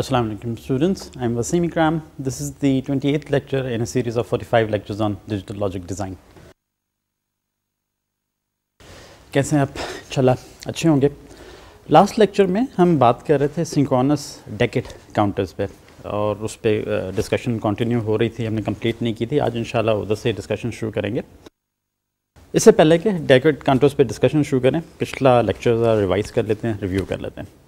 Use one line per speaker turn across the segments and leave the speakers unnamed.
Assalamu alaikum students, I am Wasim Ikram. This is the 28th lecture in a series of 45 lectures on digital logic design. कैसे हैं आप चला अच्छे होंगे last lecture में हम बात कर रहे थे सिंक्रोनस डेकेट काउंटर्स पे और उस पर डिस्कशन कंटिन्यू हो रही थी हमने कंप्लीट नहीं की थी आज इंशाल्लाह उधर से डिस्कशन शुरू करेंगे इससे पहले कि डेकेट काउंटर्स पे डिस्कशन शुरू करें पिछला लेक्चर रिवाइज कर लेते हैं रिव्यू कर लेते हैं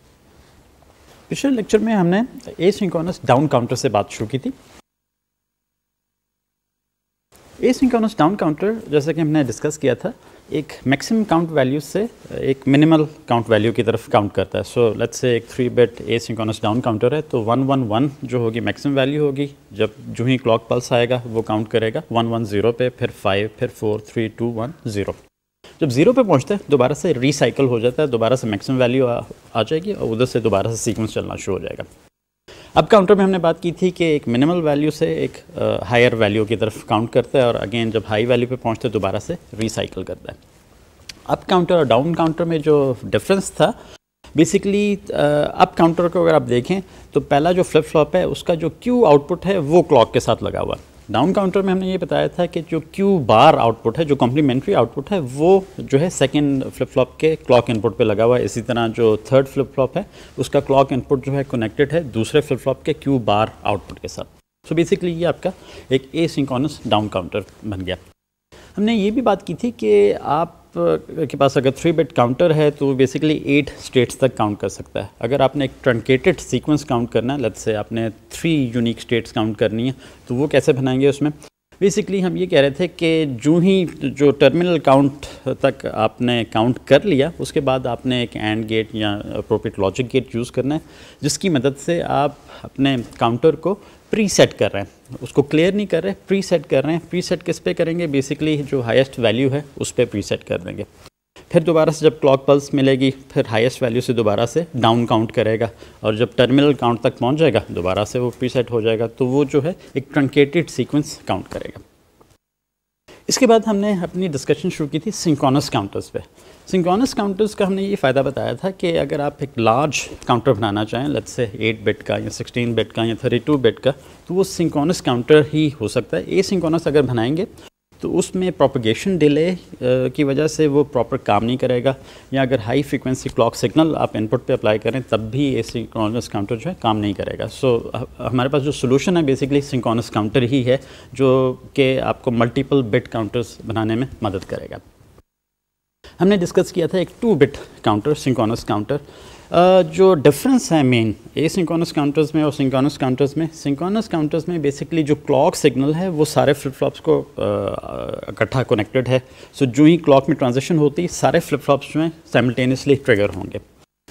पिछले लेक्चर में हमने ए सिंकोनस डाउन काउंटर से बात शुरू की थी ए सिंकोनस डाउन काउंटर जैसा कि हमने डिस्कस किया था एक मैक्सिमम काउंट वैल्यू से एक मिनिमल काउंट वैल्यू की तरफ काउंट करता है सो लेट्स से एक three bit asynchronous down counter है तो वन वन वन जो होगी मैक्सिमम वैल्यू होगी जब जो ही क्लॉक पल्स आएगा वो काउंट करेगा वन वन ज़ीरो पे फिर फाइव फिर four three two one zero जब ज़ीरो पे पहुंचते हैं दोबारा से रिसाइकल हो जाता है दोबारा से मैक्सिमम वैल्यू आ, आ जाएगी और उधर से दोबारा से सीक्वेंस चलना शुरू हो जाएगा अब काउंटर में हमने बात की थी कि एक मिनिमल वैल्यू से एक हायर वैल्यू की तरफ काउंट करता है और अगेन जब हाई वैल्यू पे पहुंचते हैं दोबारा से रिसाइकिल करता है अप काउंटर और डाउन काउंटर में जो डिफरेंस था बेसिकली अप काउंटर को अगर आप देखें तो पहला जो फ्लिप फ्लॉप है उसका जो क्यू आउटपुट है वो क्लॉक के साथ लगा हुआ है डाउन काउंटर में हमने ये बताया था कि जो क्यू बार आउटपुट है जो कॉम्प्लीमेंट्री आउटपुट है वो जो है सेकेंड फ्लिप फ्लॉप के क्लॉक इनपुट पे लगा हुआ है इसी तरह जो थर्ड फ्लिप फ्लॉप है उसका क्लॉक इनपुट जो है कनेक्टेड है दूसरे फ्लिप फ्लॉप के क्यू बार आउटपुट के साथ सो so बेसिकली ये आपका एक ए डाउन काउंटर बन गया हमने ये भी बात की थी कि आप के पास अगर थ्री बिट काउंटर है तो बेसिकली एट स्टेट्स तक काउंट कर सकता है अगर आपने एक ट्रंकेटेड सीक्वेंस काउंट करना है लत से आपने थ्री यूनिक स्टेट्स काउंट करनी है तो वो कैसे बनाएंगे उसमें बेसिकली हम ये कह रहे थे कि जो ही जो टर्मिनल काउंट तक आपने काउंट कर लिया उसके बाद आपने एक एंड गेट या अप्रोप्रिएट लॉजिक गेट यूज़ करना है जिसकी मदद से आप अपने काउंटर को प्री सेट कर रहे हैं उसको क्लियर नहीं कर रहे प्री सेट कर रहे हैं प्री सेट किस पे करेंगे बेसिकली जो हाईएस्ट वैल्यू है उस पर प्री सेट कर देंगे फिर दोबारा से जब क्लॉक पल्स मिलेगी फिर हाईएस्ट वैल्यू से दोबारा से डाउन काउंट करेगा और जब टर्मिनल काउंट तक पहुंच जाएगा दोबारा से वो प्री सेट हो जाएगा तो वो जो है एक ट्रंकेटेड सीक्वेंस काउंट करेगा इसके बाद हमने अपनी डिस्कशन शुरू की थी सिंकोनस काउंटर्स पे सिंक्रोनस काउंटर्स का हमने ये फ़ायदा बताया था कि अगर आप एक लार्ज काउंटर बनाना चाहें लेट्स से 8 बिट का या 16 बिट का या 32 बिट का तो वो सिंक्रोनस काउंटर ही हो सकता है ए सिंक्रोनस अगर बनाएंगे तो उसमें प्रोपगेशन डिले की वजह से वो प्रॉपर काम नहीं करेगा या अगर हाई फ्रिक्वेंसी क्लॉक सिग्नल आप इनपुट पे अप्लाई करें तब भी ए सिंक्रोनस काउंटर जो है काम नहीं करेगा सो so, हमारे पास जो सोलूशन है बेसिकली सिंक्रोनस काउंटर ही है जो कि आपको मल्टीपल बिट काउंटर्स बनाने में मदद करेगा हमने डिस्कस किया था एक two bit counter synchronous counter जो डिफरेंस है मेन ए सिंकोनस काउंटर्स में और सिंकोनस काउंटर्स में सिंकोनस काउंटर्स में बेसिकली जो क्लॉक सिग्नल है वो सारे फ्लिप फ्लॉप्स को इकट्ठा कनेक्टेड है सो जो ही क्लॉक में ट्रांजेक्शन होती है सारे फ्लिप फ्लॉप्स जो हैं साइमल्टेनियसली ट्रिगर होंगे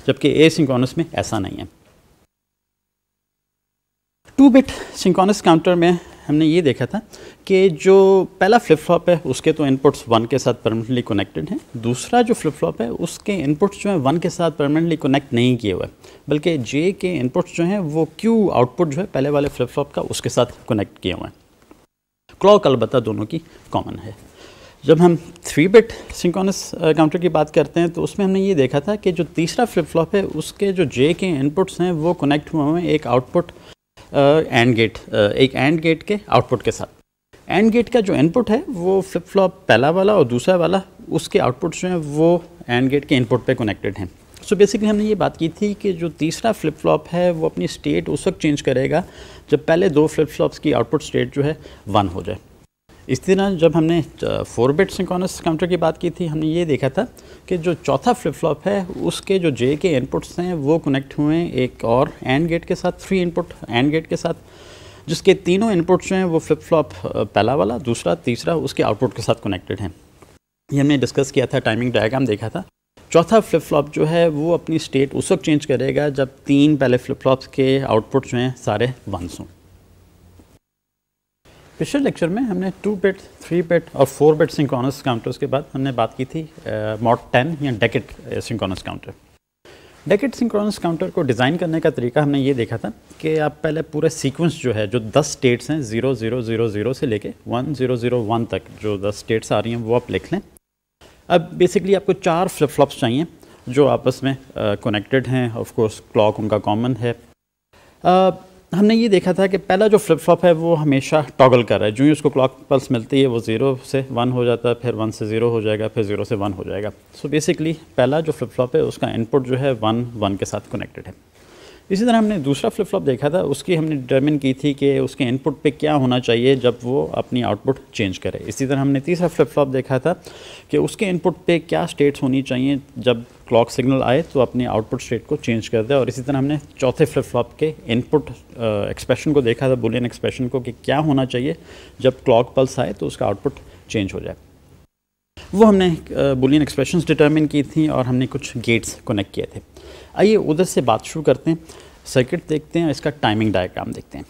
जबकि ए सिंकोनस में ऐसा नहीं है टू बिट सिंकोनस काउंटर में हमने ये देखा था कि जो पहला फ्लिप फ्लॉप है उसके तो इनपुट्स वन के साथ परमानेंटली कनेक्टेड हैं दूसरा जो फ्लिप फ्लॉप है उसके इनपुट्स जो हैं वन के साथ परमानेंटली कनेक्ट नहीं किए हुए बल्कि जे के इनपुट्स जो हैं वो क्यू आउटपुट जो है पहले वाले फ्लिप फ्लॉप का उसके साथ कनेक्ट किए हुए हैं क्लॉक अलबत्ता दोनों की कॉमन है जब हम थ्री बिट सिंकोनस काउंटर की बात करते हैं तो उसमें हमने ये देखा था कि जो तीसरा फ्लिप फ्लॉप है उसके जो जे के इनपुट्स हैं वो कनेक्ट हुए हुए हैं एक output and uh, gate uh, एक एंड गेट के आउटपुट के साथ एंड गेट का जो इनपुट है वो फ्लिप फ्लॉप पहला वाला और दूसरा वाला उसके आउटपुट जो हैं वो एंड गेट के इनपुट पे कनेक्टेड हैं सो so बेसिकली हमने ये बात की थी कि जो तीसरा फ्लिप फ्लॉप है वो अपनी स्टेट उस वक्त चेंज करेगा जब पहले दो फ्लिप फ्लॉप्स की आउटपुट स्टेट जो है वन हो जाए इसी तरह जब हमने फोर बेट सिंकॉनस काउंटर की बात की थी हमने ये देखा था कि जो चौथा फ्लिप फ्लॉप है उसके जो जे के इनपुट्स हैं वो कनेक्ट हुए एक और एंड गेट के साथ थ्री इनपुट एंड गेट के साथ जिसके तीनों इनपुट्स जो हैं वो फ्लिप फ्लॉप पहला वाला दूसरा तीसरा उसके आउटपुट के साथ कनेक्टेड हैं ये हमने डिस्कस किया था टाइमिंग डायग्राम देखा था चौथा फ्लिप फ्लॉप जो है वो अपनी स्टेट उस वक्त चेंज करेगा जब तीन पहले फ्लिप फ्लॉप्स के आउटपुट जो हैं सारे वंस हों पिछले लेक्चर में हमने टू बेट थ्री बेट और फोर बेट सिंकॉनस काउंटर्स के बाद हमने बात की थी मॉड uh, टेन या decade synchronous counter decade synchronous counter को डिज़ाइन करने का तरीका हमने ये देखा था कि आप पहले पूरा सीक्वेंस जो है जो 10 स्टेट्स हैं 0000 से लेके 1001 तक जो 10 स्टेट्स आ रही हैं वो आप लिख लें अब बेसिकली आपको चार फ्लिप फ्लॉप्स चाहिए जो आपस में कनेक्टेड uh, हैं ऑफ कोर्स क्लॉक उनका कॉमन है uh, तो हमने ये देखा था कि पहला जो फ्लिप फ्लॉप है वो हमेशा टॉगल कर रहा है जो ही उसको क्लॉक पल्स मिलती है वो ज़ीरो से वन हो जाता है फिर वन से ज़ीरो हो जाएगा फिर ज़ीरो से वन हो जाएगा सो so बेसिकली पहला जो फ्लिप फ्लॉप है उसका इनपुट जो है वन वन के साथ कनेक्टेड है इसी तरह हमने दूसरा फ्लिप फ्लॉप देखा था उसकी हमने डिटर्मिन की थी कि उसके इनपुट पे क्या होना चाहिए जब वो अपनी आउटपुट चेंज करे इसी तरह हमने तीसरा फ्लिप फ्लॉप देखा था कि उसके इनपुट पे क्या स्टेट्स होनी चाहिए जब क्लॉक सिग्नल आए तो अपनी आउटपुट स्टेट को चेंज कर दिया और इसी तरह हमने चौथे फ्लिप फ्लॉप के इनपुट एक्सप्रेशन uh, को देखा था बुलियन एक्सप्रेशन को कि क्या होना चाहिए जब क्लॉक पल्स आए तो उसका आउटपुट चेंज हो जाए वो हमने बुलियन एक्सप्रेशन डिटर्मिन की थी और हमने कुछ गेट्स कनेक्ट किए थे आइए उधर से बात शुरू करते हैं सर्किट देखते हैं इसका टाइमिंग डायग्राम देखते हैं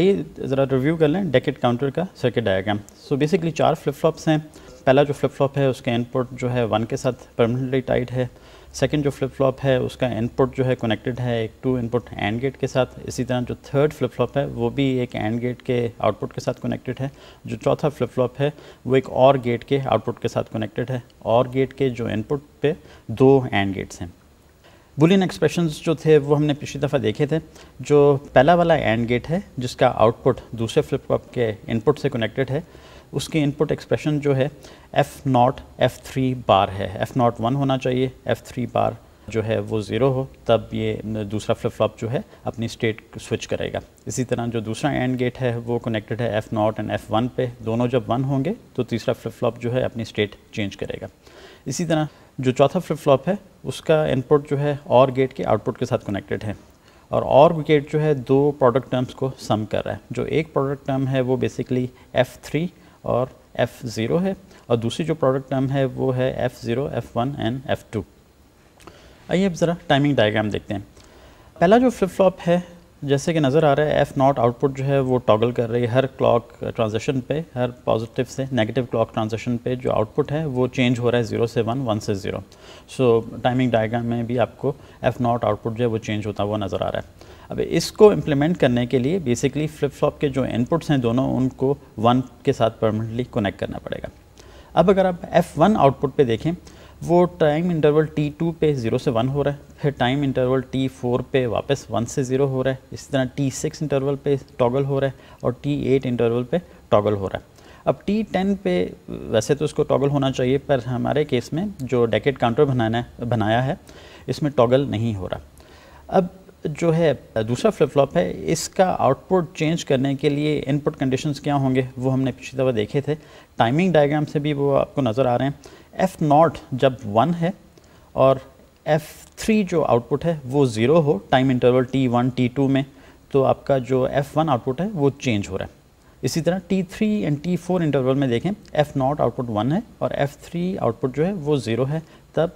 आइए ज़रा रिव्यू कर लें डेकेट काउंटर का सर्किट डायग्राम सो बेसिकली चार फ्लिप फ्लॉप्स हैं पहला जो फ्लिप फ्लॉप है उसका इनपुट जो है वन के साथ परमानेंटली टाइड है सेकंड जो फ्लिप फ्लॉप है उसका इनपुट जो है कनेक्टेड है एक टू इनपुट एंड गेट के साथ इसी तरह जो थर्ड फ्लिप फ्लॉप है वो भी एक एंड गेट के आउटपुट के साथ कनेक्टेड है जो चौथा फ्लिप फ्लॉप है वो एक और गेट के आउटपुट के साथ कनेक्टेड है और गेट के जो इनपुट पे दो एंड गेट्स हैं बुलियन एक्सप्रेशन जो थे वो हमने पिछली दफ़ा देखे थे जो पहला वाला एंड गेट है जिसका आउटपुट दूसरे फ्लिप फ्लॉप के इनपुट से कनेक्टेड है उसके इनपुट एक्सप्रेशन जो है F not F three bar है एफ़ नॉट वन होना चाहिए एफ़ थ्री बार जो है वो ज़ीरो हो तब ये दूसरा फ्लिप फ्लॉप जो है अपनी स्टेट स्विच करेगा इसी तरह जो दूसरा एंड गेट है वो कनेक्टेड है F not and F one पे दोनों जब वन होंगे तो तीसरा फ्लिप फ्लॉप जो है अपनी स्टेट चेंज करेगा इसी तरह जो चौथा फ्लिप फ्लॉप है उसका इनपुट जो है और गेट के आउटपुट के साथ कनेक्टेड है और और गेट जो है दो प्रोडक्ट टर्म्स को सम कर रहा है जो एक प्रोडक्ट टर्म है वो बेसिकली एफ़ थ्री और एफ़ ज़ीरो है और दूसरी जो प्रोडक्ट टर्म है वो है F zero one and F two आइए अब ज़रा टाइमिंग डायग्राम देखते हैं पहला जो फ्लिप फ्लॉप है जैसे कि नज़र आ रहा है एफ़ नॉट आउटपुट जो है वो टॉगल कर रही है हर क्लॉक ट्रांजेक्शन पे हर पॉजिटिव से नेगेटिव क्लॉक ट्रांजेक्शन पे जो आउटपुट है वो चेंज हो रहा है ज़ीरो से वन वन से ज़ीरो सो टाइमिंग डायग्राम में भी आपको एफ़ नॉट आउटपुट जो है वो चेंज होता हुआ नज़र आ रहा है अब इसको इम्प्लीमेंट करने के लिए बेसिकली फ्लिप फ्लॉप के जो इनपुट्स हैं दोनों उनको वन के साथ परमानेंटली कनेक्ट करना पड़ेगा अब अगर आप एफ़ वन आउटपुट पे देखें वो टाइम इंटरवल टी टू पे ज़ीरो से वन हो रहा है फिर टाइम इंटरवल टी फोर पे वापस वन से ज़ीरो हो रहा है इसी तरह टी सिक्स इंटरवल पे टॉगल हो रहा है और टी एट इंटरवल पे टॉगल हो रहा है अब टी टेन पे वैसे तो इसको टॉगल होना चाहिए पर हमारे केस में जो डेकेट काउंटर बनाना बनाया है इसमें टॉगल नहीं हो रहा अब जो है दूसरा फ्लिप फ्लॉप है इसका आउटपुट चेंज करने के लिए इनपुट कंडीशंस क्या होंगे वो हमने पिछली दफ़ा देखे थे टाइमिंग डायग्राम से भी वो आपको नज़र आ रहे हैं एफ़ नॉट जब वन है और एफ़ थ्री जो आउटपुट है वो ज़ीरो हो time interval T one T two में तो आपका जो एफ़ वन आउटपुट है वो चेंज हो रहा है इसी तरह T three and T four interval में देखें एफ़ नॉट आउटपुट वन है और एफ़ थ्री आउटपुट जो है वो ज़ीरो है तब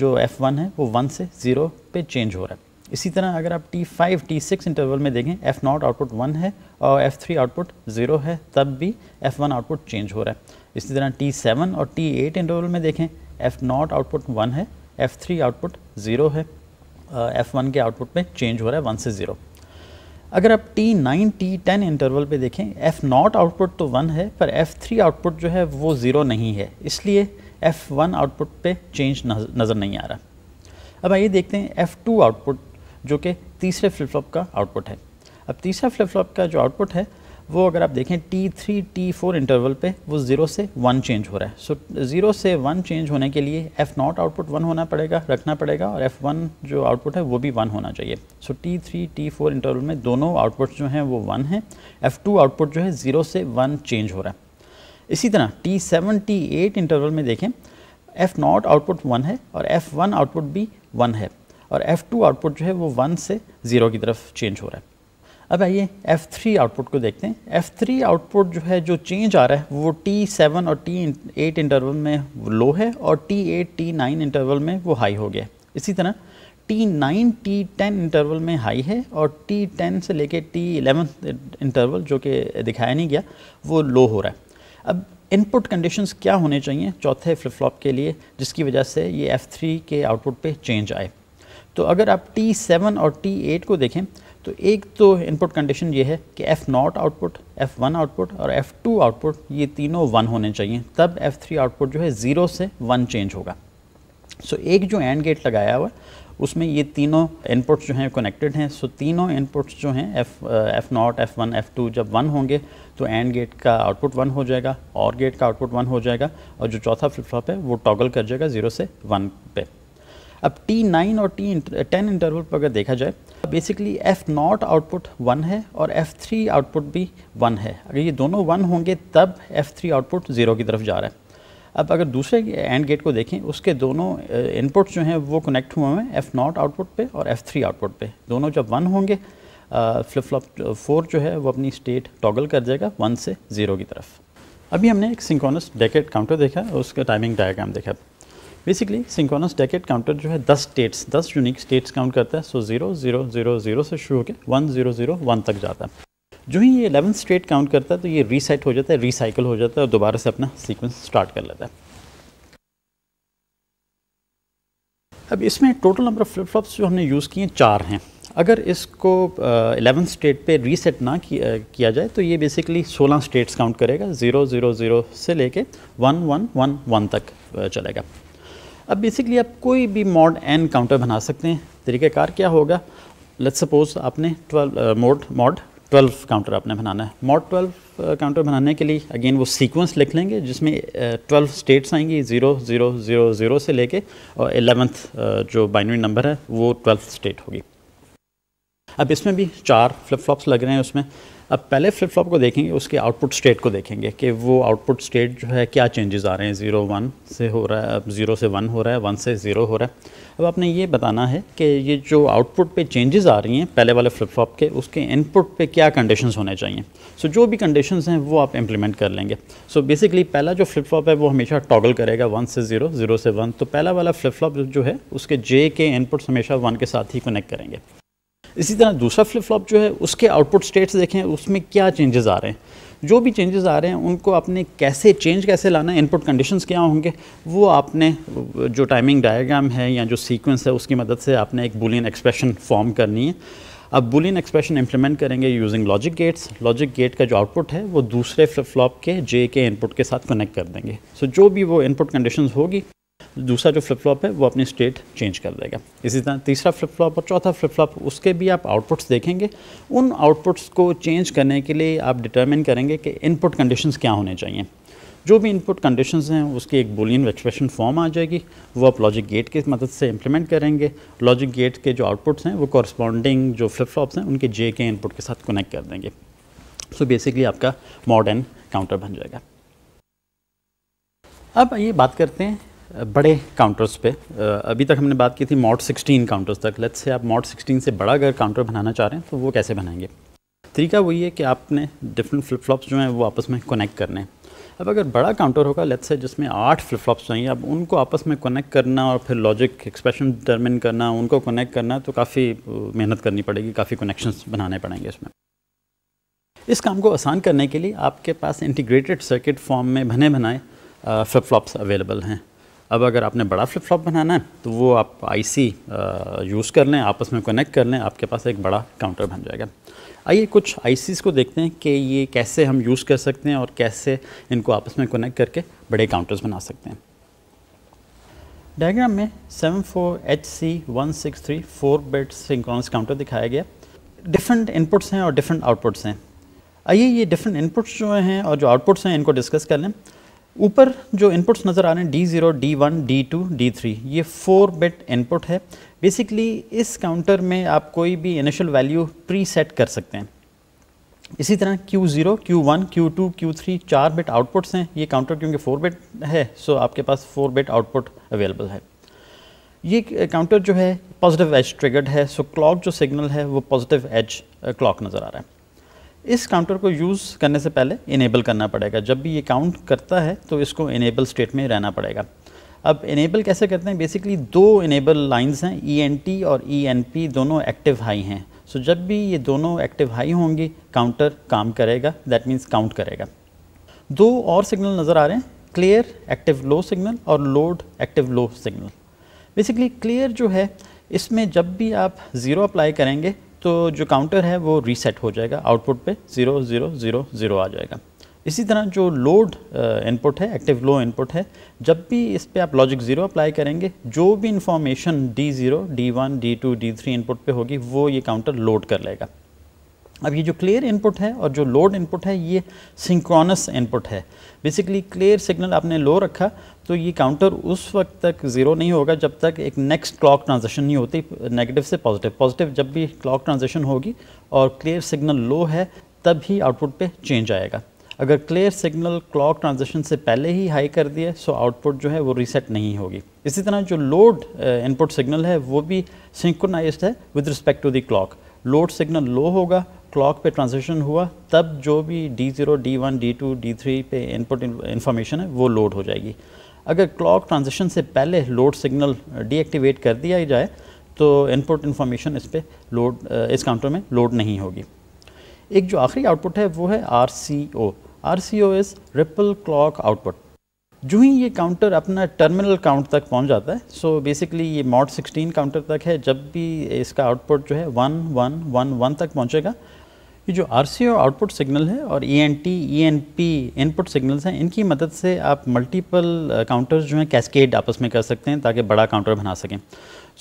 जो एफ़ वन है वो वन से ज़ीरो पे चेंज हो रहा है इसी तरह अगर आप T5, T6 इंटरवल में देखें F0 आउटपुट 1 है और F3 आउटपुट 0 है तब भी F1 आउटपुट चेंज हो रहा है इसी तरह T7 और T8 इंटरवल में देखें F0 आउटपुट 1 है F3 आउटपुट 0 है F1 के आउटपुट में चेंज हो रहा है 1 से 0 अगर आप T9, T10 इंटरवल पे देखें F0 आउटपुट तो 1 है पर F3 आउटपुट जो है वो ज़ीरो नहीं है इसलिए F1 आउटपुट पे चेंज नज़र नहीं आ रहा अब आइए देखते हैं F2 आउटपुट जो कि तीसरे फ्लिप फ्लॉप का आउटपुट है अब तीसरा फ्लिप फ्लॉप का जो आउटपुट है वो अगर आप देखें T three T four interval पे वो ज़ीरो से वन चेंज हो रहा है सो so, ज़ीरो से वन चेंज होने के लिए एफ़ नॉट आउटपुट वन होना पड़ेगा रखना पड़ेगा और एफ़ वन जो आउटपुट है वो भी वन होना चाहिए so T three T four interval में दोनों आउटपुट जो हैं वो वन है एफ़ टू आउटपुट जो है ज़ीरो से वन चेंज हो रहा है इसी तरह T seven T eight interval में देखें एफ़ नॉट आउटपुट वन है और एफ़ वन आउटपुट भी वन है और F2 आउटपुट जो है वो वन से ज़ीरो की तरफ चेंज हो रहा है अब आइए F3 आउटपुट को देखते हैं F3 आउटपुट जो है जो चेंज आ रहा है वो T7 और T8 इंटरवल में लो है और T8 T9 इंटरवल में वो हाई हो गया इसी तरह T9 T10 इंटरवल में हाई है और T10 से लेके T11 इंटरवल जो कि दिखाया नहीं गया वो लो हो रहा है अब इनपुट कंडीशंस क्या होने चाहिए चौथे फ्लिप फ्लॉप के लिए जिसकी वजह से ये F3 के आउटपुट पे चेंज आए तो अगर आप T7 और T8 को देखें तो एक तो इनपुट कंडीशन ये है कि F0 not output F1 output और F2 आउटपुट ये तीनों वन होने चाहिए तब F3 आउटपुट जो है ज़ीरो से वन चेंज होगा सो so, एक जो एंड गेट लगाया हुआ उसमें ये तीनों इनपुट्स जो हैं कनेक्टेड हैं सो तीनों इनपुट्स जो हैं F F not F one F two जब वन होंगे तो एंड गेट का आउटपुट वन हो जाएगा और गेट का आउटपुट वन हो जाएगा और जो चौथा फ्लिप फ्लॉप है वो टॉगल कर जाएगा ज़ीरो से वन पे अब T9 और T10 इंटरवल uh, पर अगर देखा जाए basically F not output one है और एफ थ्री आउटपुट भी वन है अगर ये दोनों वन होंगे तब एफ थ्री आउटपुट ज़ीरो की तरफ जा रहा है अब अगर दूसरे एंड गेट को देखें उसके दोनों इनपुट्स uh, जो हैं वो कनेक्ट हुए हैं एफ नॉट आउटपुट पे और एफ थ्री आउटपुट पे दोनों जब वन होंगे फ्लिप फ्लॉप फोर जो है वो अपनी स्टेट टॉगल कर देगा वन से ज़ीरो की तरफ अभी हमने एक सिंकोनस डेकेट काउंटर देखा उसका टाइमिंग डायग्राम देखा बेसिकली सिंक्रोनस डैकेट काउंटर जो है दस स्टेट्स दस यूनिक स्टेट्स काउंट करता है so zero zero zero zero से शुरू होकर वन जीरो जीरो वन तक जाता है जो ही ये एलेवन स्टेट काउंट करता है तो ये रीसेट हो जाता है रिसाइकल हो जाता है और दोबारा से अपना सीक्वेंस स्टार्ट कर लेता है अब इसमें total number of flip flops जो हमने यूज़ किए चार हैं अगर इसको एलेवन स्टेट पे रीसेट ना आ, किया जाए तो ये बेसिकली सोलह स्टेट्स काउंट करेगा ज़ीरो ज़ीरो ज़ीरो से लेके वन वन वन वन तक चलेगा अब बेसिकली आप कोई भी मॉड एन काउंटर बना सकते हैं तरीक़ाकार क्या होगा लेट सपोज आपने twelve mode mod twelve counter आपने बनाना है मॉड ट्वेल्व काउंटर बनाने के लिए अगेन वो सीक्वेंस लिख लेंगे जिसमें ट्वेल्व uh, स्टेट्स आएंगी ज़ीरो ज़ीरो ज़ीरो ज़ीरो से लेके और एलेवंथ uh, जो बाइनरी नंबर है वो ट्वेल्थ स्टेट होगी अब इसमें भी चार फ्लिप फ्लॉप्स लग रहे हैं उसमें अब पहले फ्लिप फ्लॉप को देखेंगे उसके आउटपुट स्टेट को देखेंगे कि वो आउटपुट स्टेट जो है क्या चेंजेस आ रहे हैं ज़ीरो वन से हो रहा है अब ज़ीरो से वन हो रहा है वन से ज़ीरो हो रहा है अब आपने ये बताना है कि ये जो आउटपुट पे चेंजेस आ रही हैं पहले वाले फ्लिप फ्लॉप के उसके इनपुट पे क्या कंडीशंस होने चाहिए सो so, जो भी कंडीशंस हैं वो आप इम्प्लीमेंट कर लेंगे सो so, बेसिकली पहला जो फ्लिप फ्लॉप है वो हमेशा टॉगल करेगा वन से ज़ीरो ज़ीरो से वन तो पहला वाला फ्लिप फ्लॉप जो है उसके जे के इनपुट्स हमेशा वन के साथ ही कनेक्ट करेंगे इसी तरह दूसरा फ्लिप फ्लॉप जो है उसके आउटपुट स्टेट्स देखें उसमें क्या चेंजेस आ रहे हैं जो भी चेंजेस आ रहे हैं उनको आपने कैसे चेंज कैसे लाना है इनपुट कंडीशंस क्या होंगे वो आपने जो टाइमिंग डायग्राम है या जो सीक्वेंस है उसकी मदद से आपने एक बुलियन एक्सप्रेशन फॉर्म करनी है अब बुलियन एक्सप्रेशन इंप्लीमेंट करेंगे using logic gates logic gate का जो आउटपुट है वो दूसरे फ्लिप फ्लॉप के जे के इनपुट के साथ कनेक्ट कर देंगे सो so, जो भी वो इनपुट कंडीशंस होगी दूसरा जो फ्लिप फ्लॉप है वो अपनी स्टेट चेंज कर देगा इसी तरह तीसरा फ्लिप फ्लॉप और चौथा फ्लिप फ्लॉप उसके भी आप आउटपुट्स देखेंगे उन आउटपुट्स को चेंज करने के लिए आप डिटर्मिन करेंगे कि इनपुट कंडीशंस क्या होने चाहिए जो भी इनपुट कंडीशंस हैं उसकी एक बुलियन एक्सप्रेशन फॉर्म आ जाएगी वो आप लॉजिक गेट की मदद से इम्प्लीमेंट करेंगे लॉजिक गेट के जो आउटपुट्स हैं वो कॉरस्पॉन्डिंग जो फ्लिप फ्लॉप्स हैं उनके जे के इनपुट के साथ कनेक्ट कर देंगे सो so बेसिकली आपका मॉडर्न काउंटर बन जाएगा अब ये बात करते हैं बड़े काउंटर्स पे अभी तक हमने बात की थी मॉड 16 काउंटर्स तक लेट्स से आप मॉड 16 से बड़ा अगर काउंटर बनाना चाह रहे हैं तो वो कैसे बनाएंगे तरीका वही है कि आपने डिफरेंट फ्लिप फ्लॉप्स जो हैं वो आपस में कनेक्ट करने हैं अब अगर बड़ा काउंटर होगा लेट्स से जिसमें आठ फ्लिप फ्लॉप्स चाहिए अब उनको आपस में कनेक्ट करना और फिर लॉजिक एक्सप्रेशन डिटर्मिन करना उनको कनेक्ट करना तो काफ़ी मेहनत करनी पड़ेगी काफ़ी कनेक्शन बनाने पड़ेंगे इसमें इस काम को आसान करने के लिए आपके पास इंटीग्रेटेड सर्किट फॉर्म में बने बनाए फ्लिप फ्लॉप्स अवेलेबल हैं अब अगर आपने बड़ा फ्लिप फ्लॉप बनाना है तो वो आप आईसी यूज़ कर लें आपस में कनेक्ट कर लें आपके पास एक बड़ा काउंटर बन जाएगा आइए कुछ आईसीज़ को देखते हैं कि ये कैसे हम यूज़ कर सकते हैं और कैसे इनको आपस में कनेक्ट करके बड़े काउंटर्स बना सकते हैं डायग्राम में seven four bit synchronous counter दिखाया गया डिफरेंट इनपुट्स हैं और डिफरेंट आउटपुट्स हैं आइए ये डिफरेंट इनपुट्स जो हैं और जो आउटपुट्स हैं इनको डिस्कस कर लें ऊपर जो इनपुट्स नज़र आ रहे हैं D zero D one D two D three ये फोर बिट इनपुट है बेसिकली इस काउंटर में आप कोई भी इनिशियल वैल्यू प्री सेट कर सकते हैं इसी तरह Q0, Q1, Q2, Q3 चार बिट आउटपुट्स हैं ये काउंटर क्योंकि फोर बिट है सो आपके पास फोर बिट आउटपुट अवेलेबल है ये काउंटर जो है पॉजिटिव एज ट्रिगर्ड है सो क्लॉक जो सिग्नल है वो पॉजिटिव एज क्लॉक नज़र आ रहा है इस काउंटर को यूज़ करने से पहले इनेबल करना पड़ेगा जब भी ये काउंट करता है तो इसको इनेबल स्टेट में रहना पड़ेगा अब इनेबल कैसे करते हैं बेसिकली दो इनेबल लाइंस हैं ई e और ई e दोनों एक्टिव हाई हैं सो so, जब भी ये दोनों एक्टिव हाई होंगी काउंटर काम करेगा दैट मीन्स काउंट करेगा दो और सिग्नल नज़र आ रहे हैं क्लियर एक्टिव लो सिग्नल और load active low signal basically clear जो है इसमें जब भी आप ज़ीरो अप्लाई करेंगे तो जो काउंटर है वो रीसेट हो जाएगा आउटपुट पे ज़ीरो ज़ीरो ज़ीरो ज़ीरो आ जाएगा इसी तरह जो लोड इनपुट uh, है एक्टिव लो इनपुट है जब भी इस पर आप लॉजिक ज़ीरो अप्लाई करेंगे जो भी information D zero D one D two D three input पे होगी वो ये काउंटर लोड कर लेगा अब ये जो क्लियर इनपुट है और जो लोड इनपुट है ये सिंक्रोनस इनपुट है बेसिकली क्लियर सिग्नल आपने लो रखा तो ये काउंटर उस वक्त तक ज़ीरो नहीं होगा जब तक एक नेक्स्ट क्लॉक ट्रांजेक्शन नहीं होती नेगेटिव से पॉजिटिव पॉजिटिव जब भी क्लॉक ट्रांजेक्शन होगी और क्लियर सिग्नल लो है तब ही आउटपुट पे चेंज आएगा अगर क्लियर सिग्नल क्लॉक ट्रांजेक्शन से पहले ही हाई कर दिए सो आउटपुट जो है वो रीसेट नहीं होगी इसी तरह जो लोड इनपुट सिग्नल है वो भी सिंक्रोनाइज है with respect to the clock load signal low होगा क्लॉक पे ट्रांजिशन हुआ तब जो भी D zero D one D two D three पे इनपुट इंफॉर्मेशन है वो लोड हो जाएगी अगर क्लॉक ट्रांजिशन से पहले लोड सिग्नल डीएक्टिवेट कर दिया जाए तो इनपुट इन्फॉर्मेशन इस पर लोड uh, इस काउंटर में लोड नहीं होगी एक जो आखिरी आउटपुट है वो है R C O R C O is ripple clock output जो ही ये काउंटर अपना टर्मिनल काउंट तक पहुंच जाता है सो so बेसिकली ये मॉड 16 काउंटर तक है जब भी इसका आउटपुट जो है वन वन वन वन तक पहुंचेगा ये जो R C O output signal है और E N T E N P input signals हैं इनकी मदद से आप मल्टीपल काउंटर्स uh, जो हैं कैस्केड आपस में कर सकते हैं ताकि बड़ा काउंटर बना सकें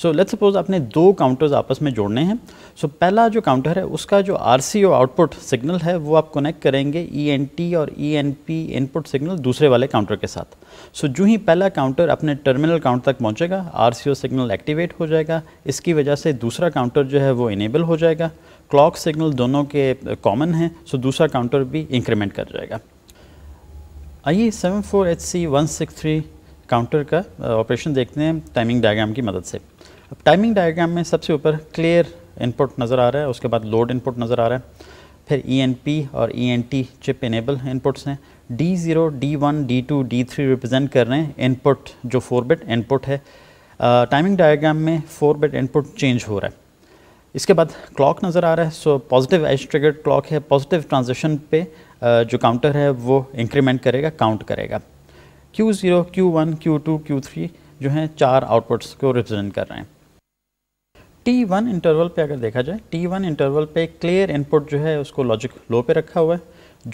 सो लेट्स सपोज आपने दो काउंटर्स आपस में जोड़ने हैं सो so, पहला जो काउंटर है उसका जो R C O output signal है वो आप कनेक्ट करेंगे ई एन टी और E N P input signal दूसरे वाले काउंटर के साथ सो so, जो ही पहला काउंटर अपने टर्मिनल काउंट तक पहुँचेगा R C O signal activate हो जाएगा इसकी वजह से दूसरा काउंटर जो है वो इनेबल हो जाएगा क्लॉक सिग्नल दोनों के कॉमन हैं सो दूसरा काउंटर भी इंक्रीमेंट कर जाएगा आइए seven four H C one six three counter का ऑपरेशन देखते हैं टाइमिंग डायग्राम की मदद से अब टाइमिंग डायग्राम में सबसे ऊपर क्लियर इनपुट नज़र आ रहा है उसके बाद लोड इनपुट नज़र आ रहा है फिर ई e और ई चिप इनेबल इनपुट्स हैं D zero D one D two D three represent कर रहे हैं इनपुट जो फोर बिट इनपुट है टाइमिंग uh, डायग्राम में फोर बिट इनपुट चेंज हो रहा है इसके बाद क्लॉक नज़र आ रहा है so positive edge triggered clock है पॉजिटिव ट्रांजेक्शन पे जो काउंटर है वो इंक्रीमेंट करेगा काउंट करेगा Q zero Q one Q two Q three जो हैं चार आउटपुट्स को रिप्रेजेंट कर रहे हैं टी वन इंटरवल पे अगर देखा जाए टी वन इंटरवल पे क्लियर इनपुट जो है उसको लॉजिक लो पे रखा हुआ है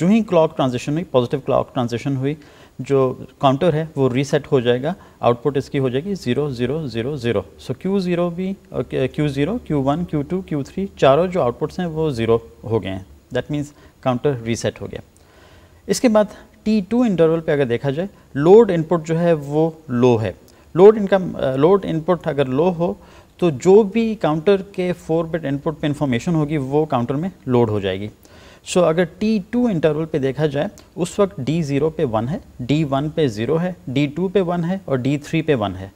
जो ही क्लॉक ट्रांजेक्शन हुई पॉजिटिव क्लॉक ट्रांजेक्शन हुई जो काउंटर है वो रीसेट हो जाएगा आउटपुट इसकी हो जाएगी zero zero zero zero so Q zero भी Q zero Q one Q two Q three चारों जो आउटपुट्स हैं वो ज़ीरो हो गए हैं दैट मीन्स काउंटर रीसेट हो गया इसके बाद टी टू इंटरवल पे अगर देखा जाए लोड इनपुट जो है वो लो है लोड इनकम लोड इनपुट अगर लो हो तो जो भी काउंटर के फोर बिट इनपुट पे इंफॉर्मेशन होगी वो काउंटर में लोड हो जाएगी सो so, अगर टी टू इंटरवल पे देखा जाए उस वक्त डी ज़ीरो पे वन है डी वन पे ज़ीरो है डी टू पे वन है और डी थ्री पे वन है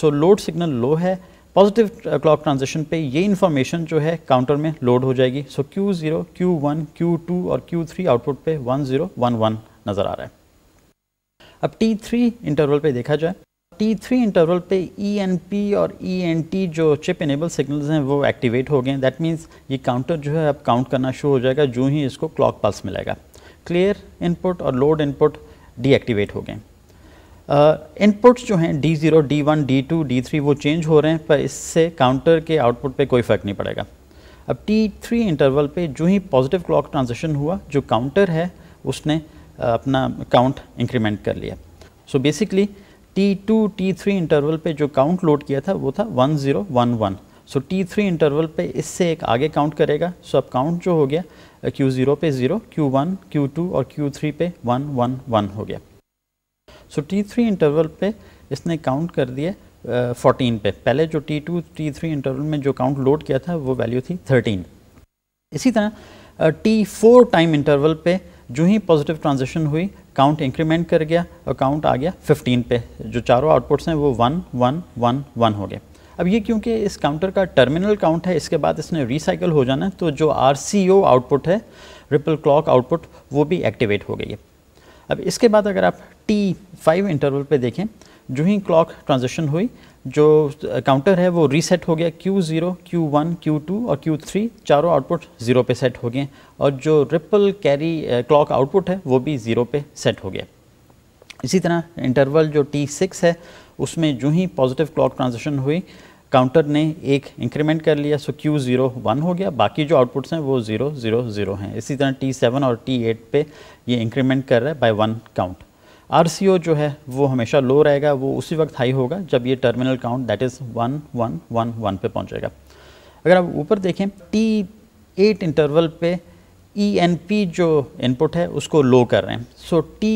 सो लोड सिग्नल लो है पॉजिटिव क्लॉक ट्रांजिशन पे ये इन्फॉर्मेशन जो है काउंटर में लोड हो जाएगी so Q zero Q one Q two और क्यू थ्री आउटपुट पे वन ज़ीरो वन वन नज़र आ रहा है अब टी थ्री इंटरवल पे देखा जाए टी थ्री इंटरवल पे ई एन पी और ई एन टी जो चिप इनेबल सिग्नल्स हैं वो एक्टिवेट हो गए दैट मीन्स ये काउंटर जो है अब काउंट करना शुरू हो जाएगा जो ही इसको क्लॉक पल्स मिलेगा क्लियर इनपुट और लोड इनपुट डीएक्टिवेट हो गए इनपुट्स uh, जो हैं D zero D one D two D three वो चेंज हो रहे हैं पर इससे काउंटर के आउटपुट पे कोई फ़र्क नहीं पड़ेगा अब टी थ्री इंटरवल पे जो ही पॉजिटिव क्लॉक ट्रांजिशन हुआ जो काउंटर है उसने अपना काउंट इंक्रीमेंट कर लिया सो so basically T2, T3 interval पे जो काउंट लोड किया था वो था 1011 सो T3 इंटरवल पे इससे एक आगे काउंट करेगा सो so अब काउंट जो हो गया Q0 पे 0, Q1, Q2 और Q3 पे 111 हो गया सो टी T3 इंटरवल पे इसने काउंट कर दिया फोर्टीन पे पहले जो T two T three interval में जो काउंट लोड किया था वो वैल्यू थी थर्टीन इसी तरह टी फोर टाइम इंटरवल पे जो ही पॉजिटिव ट्रांजिशन हुई काउंट इंक्रीमेंट कर गया और काउंट आ गया 15 पे जो चारों आउटपुट्स हैं वो वन वन वन वन हो गए अब ये क्योंकि इस काउंटर का टर्मिनल काउंट है इसके बाद इसने रिसाइकिल हो जाना है तो जो आर आउटपुट है रिपल क्लॉक आउटपुट वो भी एक्टिवेट हो गई है अब इसके बाद अगर आप टी फाइव इंटरवल पे देखें जो ही क्लॉक ट्रांजेक्शन हुई जो काउंटर है वो रीसेट हो गया Q0, Q1, Q2 और Q3 चारों आउटपुट ज़ीरो पे सेट हो गए और जो रिपल कैरी क्लॉक आउटपुट है वो भी ज़ीरो पे सेट हो गया इसी तरह इंटरवल जो T6 है उसमें जो ही पॉजिटिव क्लॉक ट्रांजेक्शन हुई काउंटर ने एक इंक्रीमेंट कर लिया सो क्यू ज़ीरो वन हो गया बाकी जो आउटपुट्स हैं वो ज़ीरो ज़ीरो ज़ीरो हैं इसी तरह T7 और T8 पे ये इंक्रीमेंट कर रहा है बाय वन काउंट आर जो है वो हमेशा लो रहेगा वो उसी वक्त हाई होगा जब ये terminal count that is one one one one पे पहुँचेगा अगर आप ऊपर देखें टी एट इंटरवल पे ई एन पी जो इनपुट है उसको लो कर रहे हैं सो टी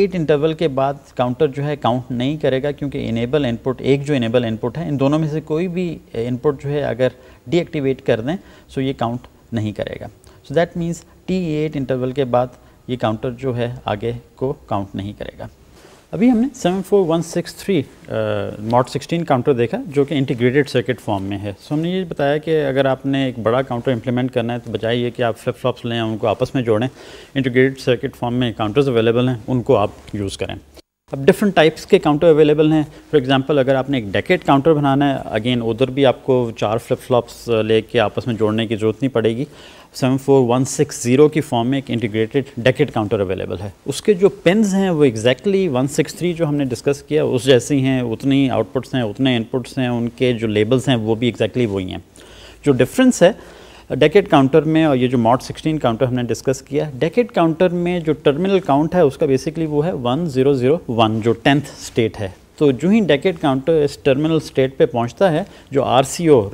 एट इंटरवल के बाद काउंटर जो है काउंट नहीं करेगा क्योंकि इनेबल इनपुट एक जो इनेबल इनपुट है इन दोनों में से कोई भी इनपुट जो है अगर डीएक्टिवेट कर दें सो ये काउंट नहीं करेगा so that means T eight interval के बाद ये काउंटर जो है आगे को काउंट नहीं करेगा अभी हमने 74163 थ्री नॉट सिक्सटीन काउंटर देखा जो कि इंटीग्रेटेड सर्किट फॉर्म में है सो हमने ये बताया कि अगर आपने एक बड़ा काउंटर इंप्लीमेंट करना है तो बजाय ये कि आप फ्लिप फ्लॉप्स लें उनको आपस में जोड़ें इंटीग्रेटेड सर्किट फॉर्म में काउंटर्स अवेलेबल हैं उनको आप यूज़ करें अब डिफरेंट टाइप्स के काउंटर अवेलेबल हैं फॉर एग्जांपल अगर आपने एक डेकेट काउंटर बनाना है अगेन उधर भी आपको चार फ्लिप फ्लॉप्स लेके आपस में जोड़ने की ज़रूरत नहीं पड़ेगी 74160 की फॉर्म में एक इंटीग्रेटेड डेकेट काउंटर अवेलेबल है उसके जो पिन हैं वो एग्जैक्टली exactly 163 जो हमने डिस्कस किया उस जैसी हैं उतनी आउटपुट्स हैं उतने इनपुट्स हैं उनके जो लेबल्स हैं वो भी एग्जैक्टली exactly वही हैं जो डिफरेंस है डेकेट काउंटर में और ये जो मॉड 16 काउंटर हमने डिस्कस किया डेकेट काउंटर में जो टर्मिनल काउंट है उसका बेसिकली वो है 1001 जो टेंथ स्टेट है तो जो ही डेकेट काउंटर इस टर्मिनल स्टेट पे पहुंचता है जो आर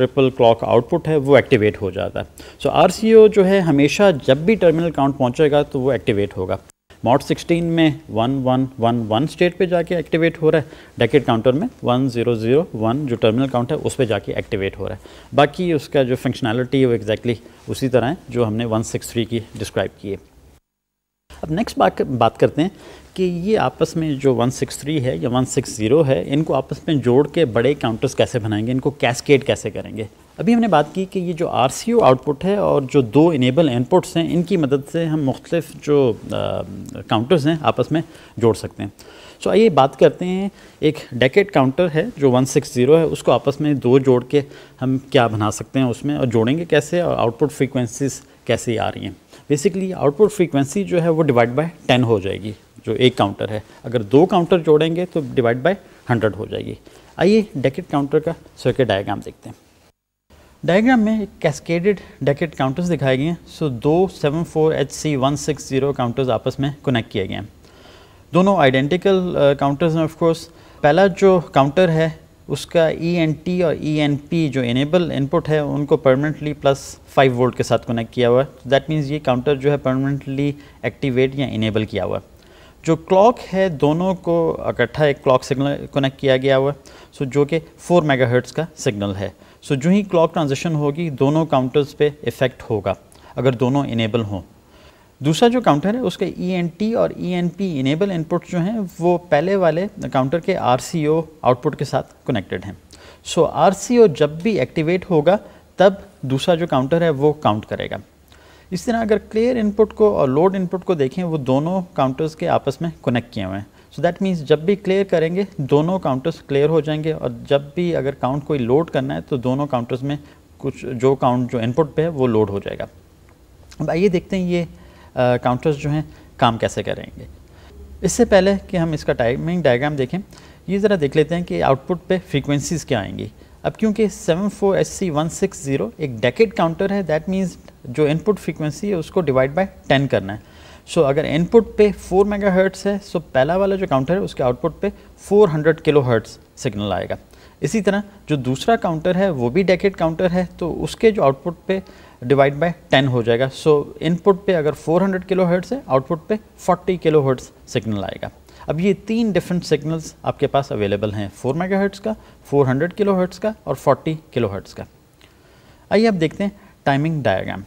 रिपल क्लॉक आउटपुट है वो एक्टिवेट हो जाता है सो सी ओ जो है हमेशा जब भी टर्मिनल काउंट पहुंचेगा तो वो एक्टिवेट होगा मॉड 16 में 1111 स्टेट पे जाके एक्टिवेट हो रहा है डेकेट काउंटर में 1001 जो टर्मिनल काउंट है उस पर जाके एक्टिवेट हो रहा है बाकी उसका जो फंक्शनैलिटी है वो एग्जैक्टली exactly उसी तरह है जो हमने 163 की डिस्क्राइब की है अब नेक्स्ट बात बात करते हैं कि ये आपस में जो 163 है या 160 है इनको आपस में जोड़ के बड़े काउंटर्स कैसे बनाएंगे इनको कैस्केड कैसे करेंगे अभी हमने बात की कि ये जो आर आउटपुट है और जो दो इनेबल इनपुट्स हैं इनकी मदद से हम मुख्तफ जो काउंटर्स हैं आपस में जोड़ सकते हैं सो आइए बात करते हैं एक डेकेट काउंटर है जो 160 है उसको आपस में दो जोड़ के हम क्या बना सकते हैं उसमें और जोड़ेंगे कैसे और आउटपुट फ्रीक्वेंसीज कैसे आ रही हैं बेसिकली आउटपुट फ्रीक्वेंसी जो है वो डिवाइड बाय टेन हो जाएगी जो एक काउंटर है अगर दो काउंटर जोड़ेंगे तो डिवाइड बाय हंड्रेड हो जाएगी आइए डेकेट काउंटर का सर्किट डायग्राम देखते हैं डायग्राम में एक कैस्केडेड डेकेट काउंटर्स दिखाए गए हैं सो दो seven four H C one six zero counters आपस में कनेक्ट किए गए हैं दोनों आइडेंटिकल काउंटर्स uh, हैं ऑफकोर्स पहला जो काउंटर है उसका ई एन टी और ई एन पी जो इनेबल इनपुट है उनको परमानेंटली प्लस फाइव वोल्ट के साथ कनेक्ट किया हुआ है दैट मीन्स ये काउंटर जो है परमानेंटली एक्टिवेट या इनेबल किया हुआ है जो क्लॉक है दोनों को इकट्ठा एक क्लॉक सिग्नल कनेक्ट किया गया हुआ है सो जो कि 4 मेगाहर्ट्ज़ का सिग्नल है सो जो ही क्लॉक ट्रांजिशन होगी दोनों काउंटर्स पे इफ़ेक्ट होगा अगर दोनों इनेबल हों दूसरा जो काउंटर है उसके ई e और ई इनेबल इनपुट जो हैं वो पहले वाले काउंटर के आर आउटपुट के साथ कनेक्टेड हैं सो आर जब भी एक्टिवेट होगा तब दूसरा जो काउंटर है वो काउंट करेगा इस तरह अगर क्लियर इनपुट को और लोड इनपुट को देखें वो दोनों काउंटर्स के आपस में कनेक्ट किए हुए हैं सो दैट मीन्स जब भी क्लियर करेंगे दोनों काउंटर्स क्लियर हो जाएंगे और जब भी अगर काउंट कोई लोड करना है तो दोनों काउंटर्स में कुछ जो काउंट जो इनपुट पे है वो लोड हो जाएगा अब आइए देखते हैं ये काउंटर्स जो हैं काम कैसे करेंगे इससे पहले कि हम इसका टाइमिंग डायग्राम देखें ये ज़रा देख लेते हैं कि आउटपुट पे फ्रीक्वेंसीज़ क्या आएंगी अब क्योंकि seven four S C one six zero एक डेकेड काउंटर है दैट मीन्स जो इनपुट फ्रीक्वेंसी है उसको डिवाइड बाई टेन करना है सो so, अगर इनपुट पे फोर मेगा हर्ट्स है सो so पहला वाला जो काउंटर है उसके आउटपुट पे हंड्रेड किलो हर्ट्स सिग्नल आएगा इसी तरह जो दूसरा काउंटर है वो भी डेकेड काउंटर है तो उसके जो आउटपुट पे डिवाइड बाय टेन हो जाएगा सो so, इनपुट पे अगर फोर हंड्रेड किलो हर्ट्स है आउटपुट पे फोर्टी किलो हर्ट्स सिग्नल आएगा अब ये तीन डिफरेंट सिग्नल्स आपके पास अवेलेबल हैं 4 मेगाहर्ट्ज़ का 400 किलोहर्ट्ज़ का और 40 किलो का आइए अब देखते हैं टाइमिंग डायग्राम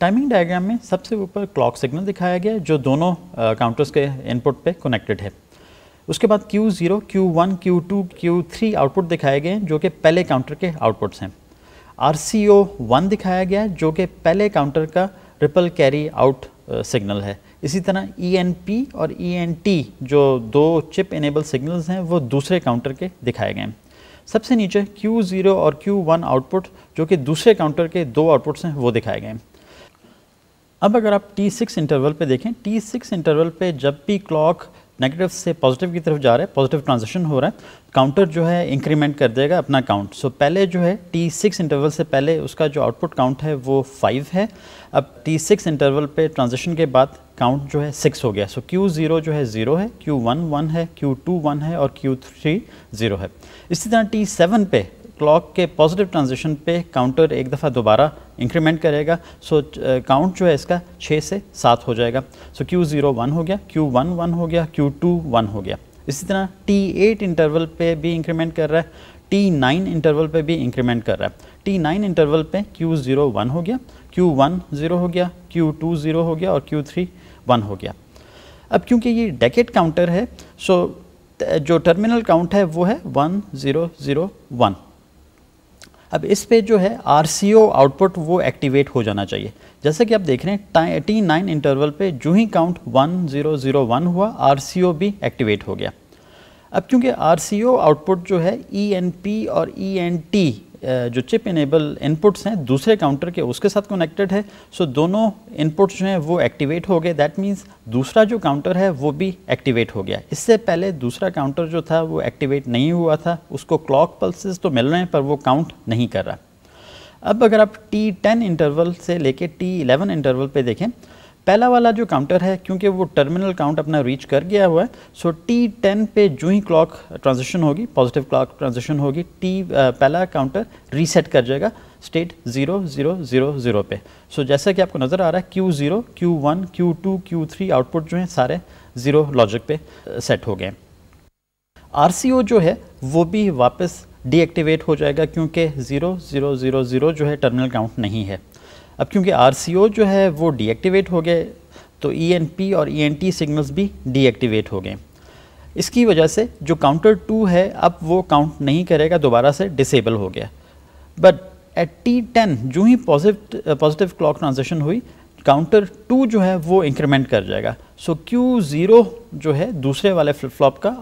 टाइमिंग डायग्राम में सबसे ऊपर क्लॉक सिग्नल दिखाया गया है जो दोनों काउंटर्स के इनपुट पे कनेक्टेड है उसके बाद Q0, Q1, Q2, Q3 output दिखाए गए हैं जो कि पहले काउंटर के आउटपुट्स हैं आर सी दिखाया गया है जो कि पहले काउंटर का ट्रिपल कैरी आउट सिग्नल है इसी तरह ई e और ई e जो दो चिप इनेबल सिग्नल्स हैं वो दूसरे काउंटर के दिखाए गए हैं सबसे नीचे Q0 और Q1 आउटपुट जो कि दूसरे काउंटर के दो आउटपुट्स हैं वो दिखाए गए हैं अब अगर आप T6 इंटरवल पे देखें T6 इंटरवल पे जब भी क्लॉक नेगेटिव से पॉजिटिव की तरफ जा रहा है पॉजिटिव ट्रांजेक्शन हो रहा है काउंटर जो है इंक्रीमेंट कर देगा अपना काउंट सो so, पहले जो है टी सिक्स इंटरवल से पहले उसका जो आउटपुट काउंट है वो फाइव है अब टी सिक्स इंटरवल पे ट्रांजेक्शन के बाद काउंट जो है सिक्स हो गया सो क्यू ज़ीरो जो है ज़ीरो है क्यू वन वन है क्यू टू वन है और क्यू थ्री ज़ीरो है इसी तरह टी सेवन पे क्लॉक के पॉजिटिव ट्रांजिशन पे काउंटर एक दफ़ा दोबारा इंक्रीमेंट करेगा सो काउंट uh, जो है इसका छः से सात हो जाएगा सो क्यू ज़ीरो वन हो गया क्यू वन वन हो गया क्यू टू वन हो गया इसी तरह टी एट इंटरवल पे भी इंक्रीमेंट कर रहा है टी नाइन इंटरवल पे भी इंक्रीमेंट कर रहा है टी नाइन इंटरवल पे क्यू ज़ीरो वन हो गया क्यू वन ज़ीरो हो गया क्यू टू ज़ीरो हो गया और क्यू थ्री वन हो गया अब क्योंकि ये डेकेट काउंटर है सो जो टर्मिनल काउंट है वो है वन ज़ीरो ज़ीरो वन अब इस पे जो है आर आउटपुट वो एक्टिवेट हो जाना चाहिए जैसे कि आप देख रहे हैं टी नाइन इंटरवल पे जो ही काउंट 1001 हुआ आर भी एक्टिवेट हो गया अब क्योंकि आर आउटपुट जो है ई e और ई e जो चिप इनेबल इनपुट्स हैं दूसरे काउंटर के उसके साथ कनेक्टेड है सो so दोनों इनपुट्स जो हैं वो एक्टिवेट हो गए दैट मीन्स दूसरा जो काउंटर है वो भी एक्टिवेट हो गया इससे पहले दूसरा काउंटर जो था वो एक्टिवेट नहीं हुआ था उसको क्लॉक पल्सेस तो मिल रहे हैं पर वो काउंट नहीं कर रहा अब अगर आप टी इंटरवल से लेके टी इंटरवल पर देखें पहला वाला जो काउंटर है क्योंकि वो टर्मिनल काउंट अपना रीच कर गया हुआ है सो टी टेन पे जो ही क्लॉक ट्रांजिशन होगी पॉजिटिव क्लॉक ट्रांजिशन होगी टी पहला काउंटर रीसेट कर जाएगा state zero zero zero zero पे सो so, जैसा कि आपको नज़र आ रहा है Q zero Q one Q two Q three output जो हैं सारे ज़ीरो लॉजिक पे सेट हो गए आर जो है वो भी वापस डीएक्टिवेट हो जाएगा क्योंकि ज़ीरो ज़ीरो ज़ीरो ज़ीरो जो है टर्मिनल काउंट नहीं है अब क्योंकि आर जो है वो डीएक्टिवेट हो गए तो ई e और ई e सिग्नल्स भी डीएक्टिवेट हो गए इसकी वजह से जो काउंटर टू है अब वो काउंट नहीं करेगा दोबारा से डिसेबल हो गया बट एट टी टेन जो ही पॉजिटिव पॉजिटिव क्लॉक ट्रांजेक्शन हुई काउंटर टू जो है वो इंक्रीमेंट कर जाएगा सो क्यू ज़ीरो जो है दूसरे वाले फ्लिप फ्लॉप का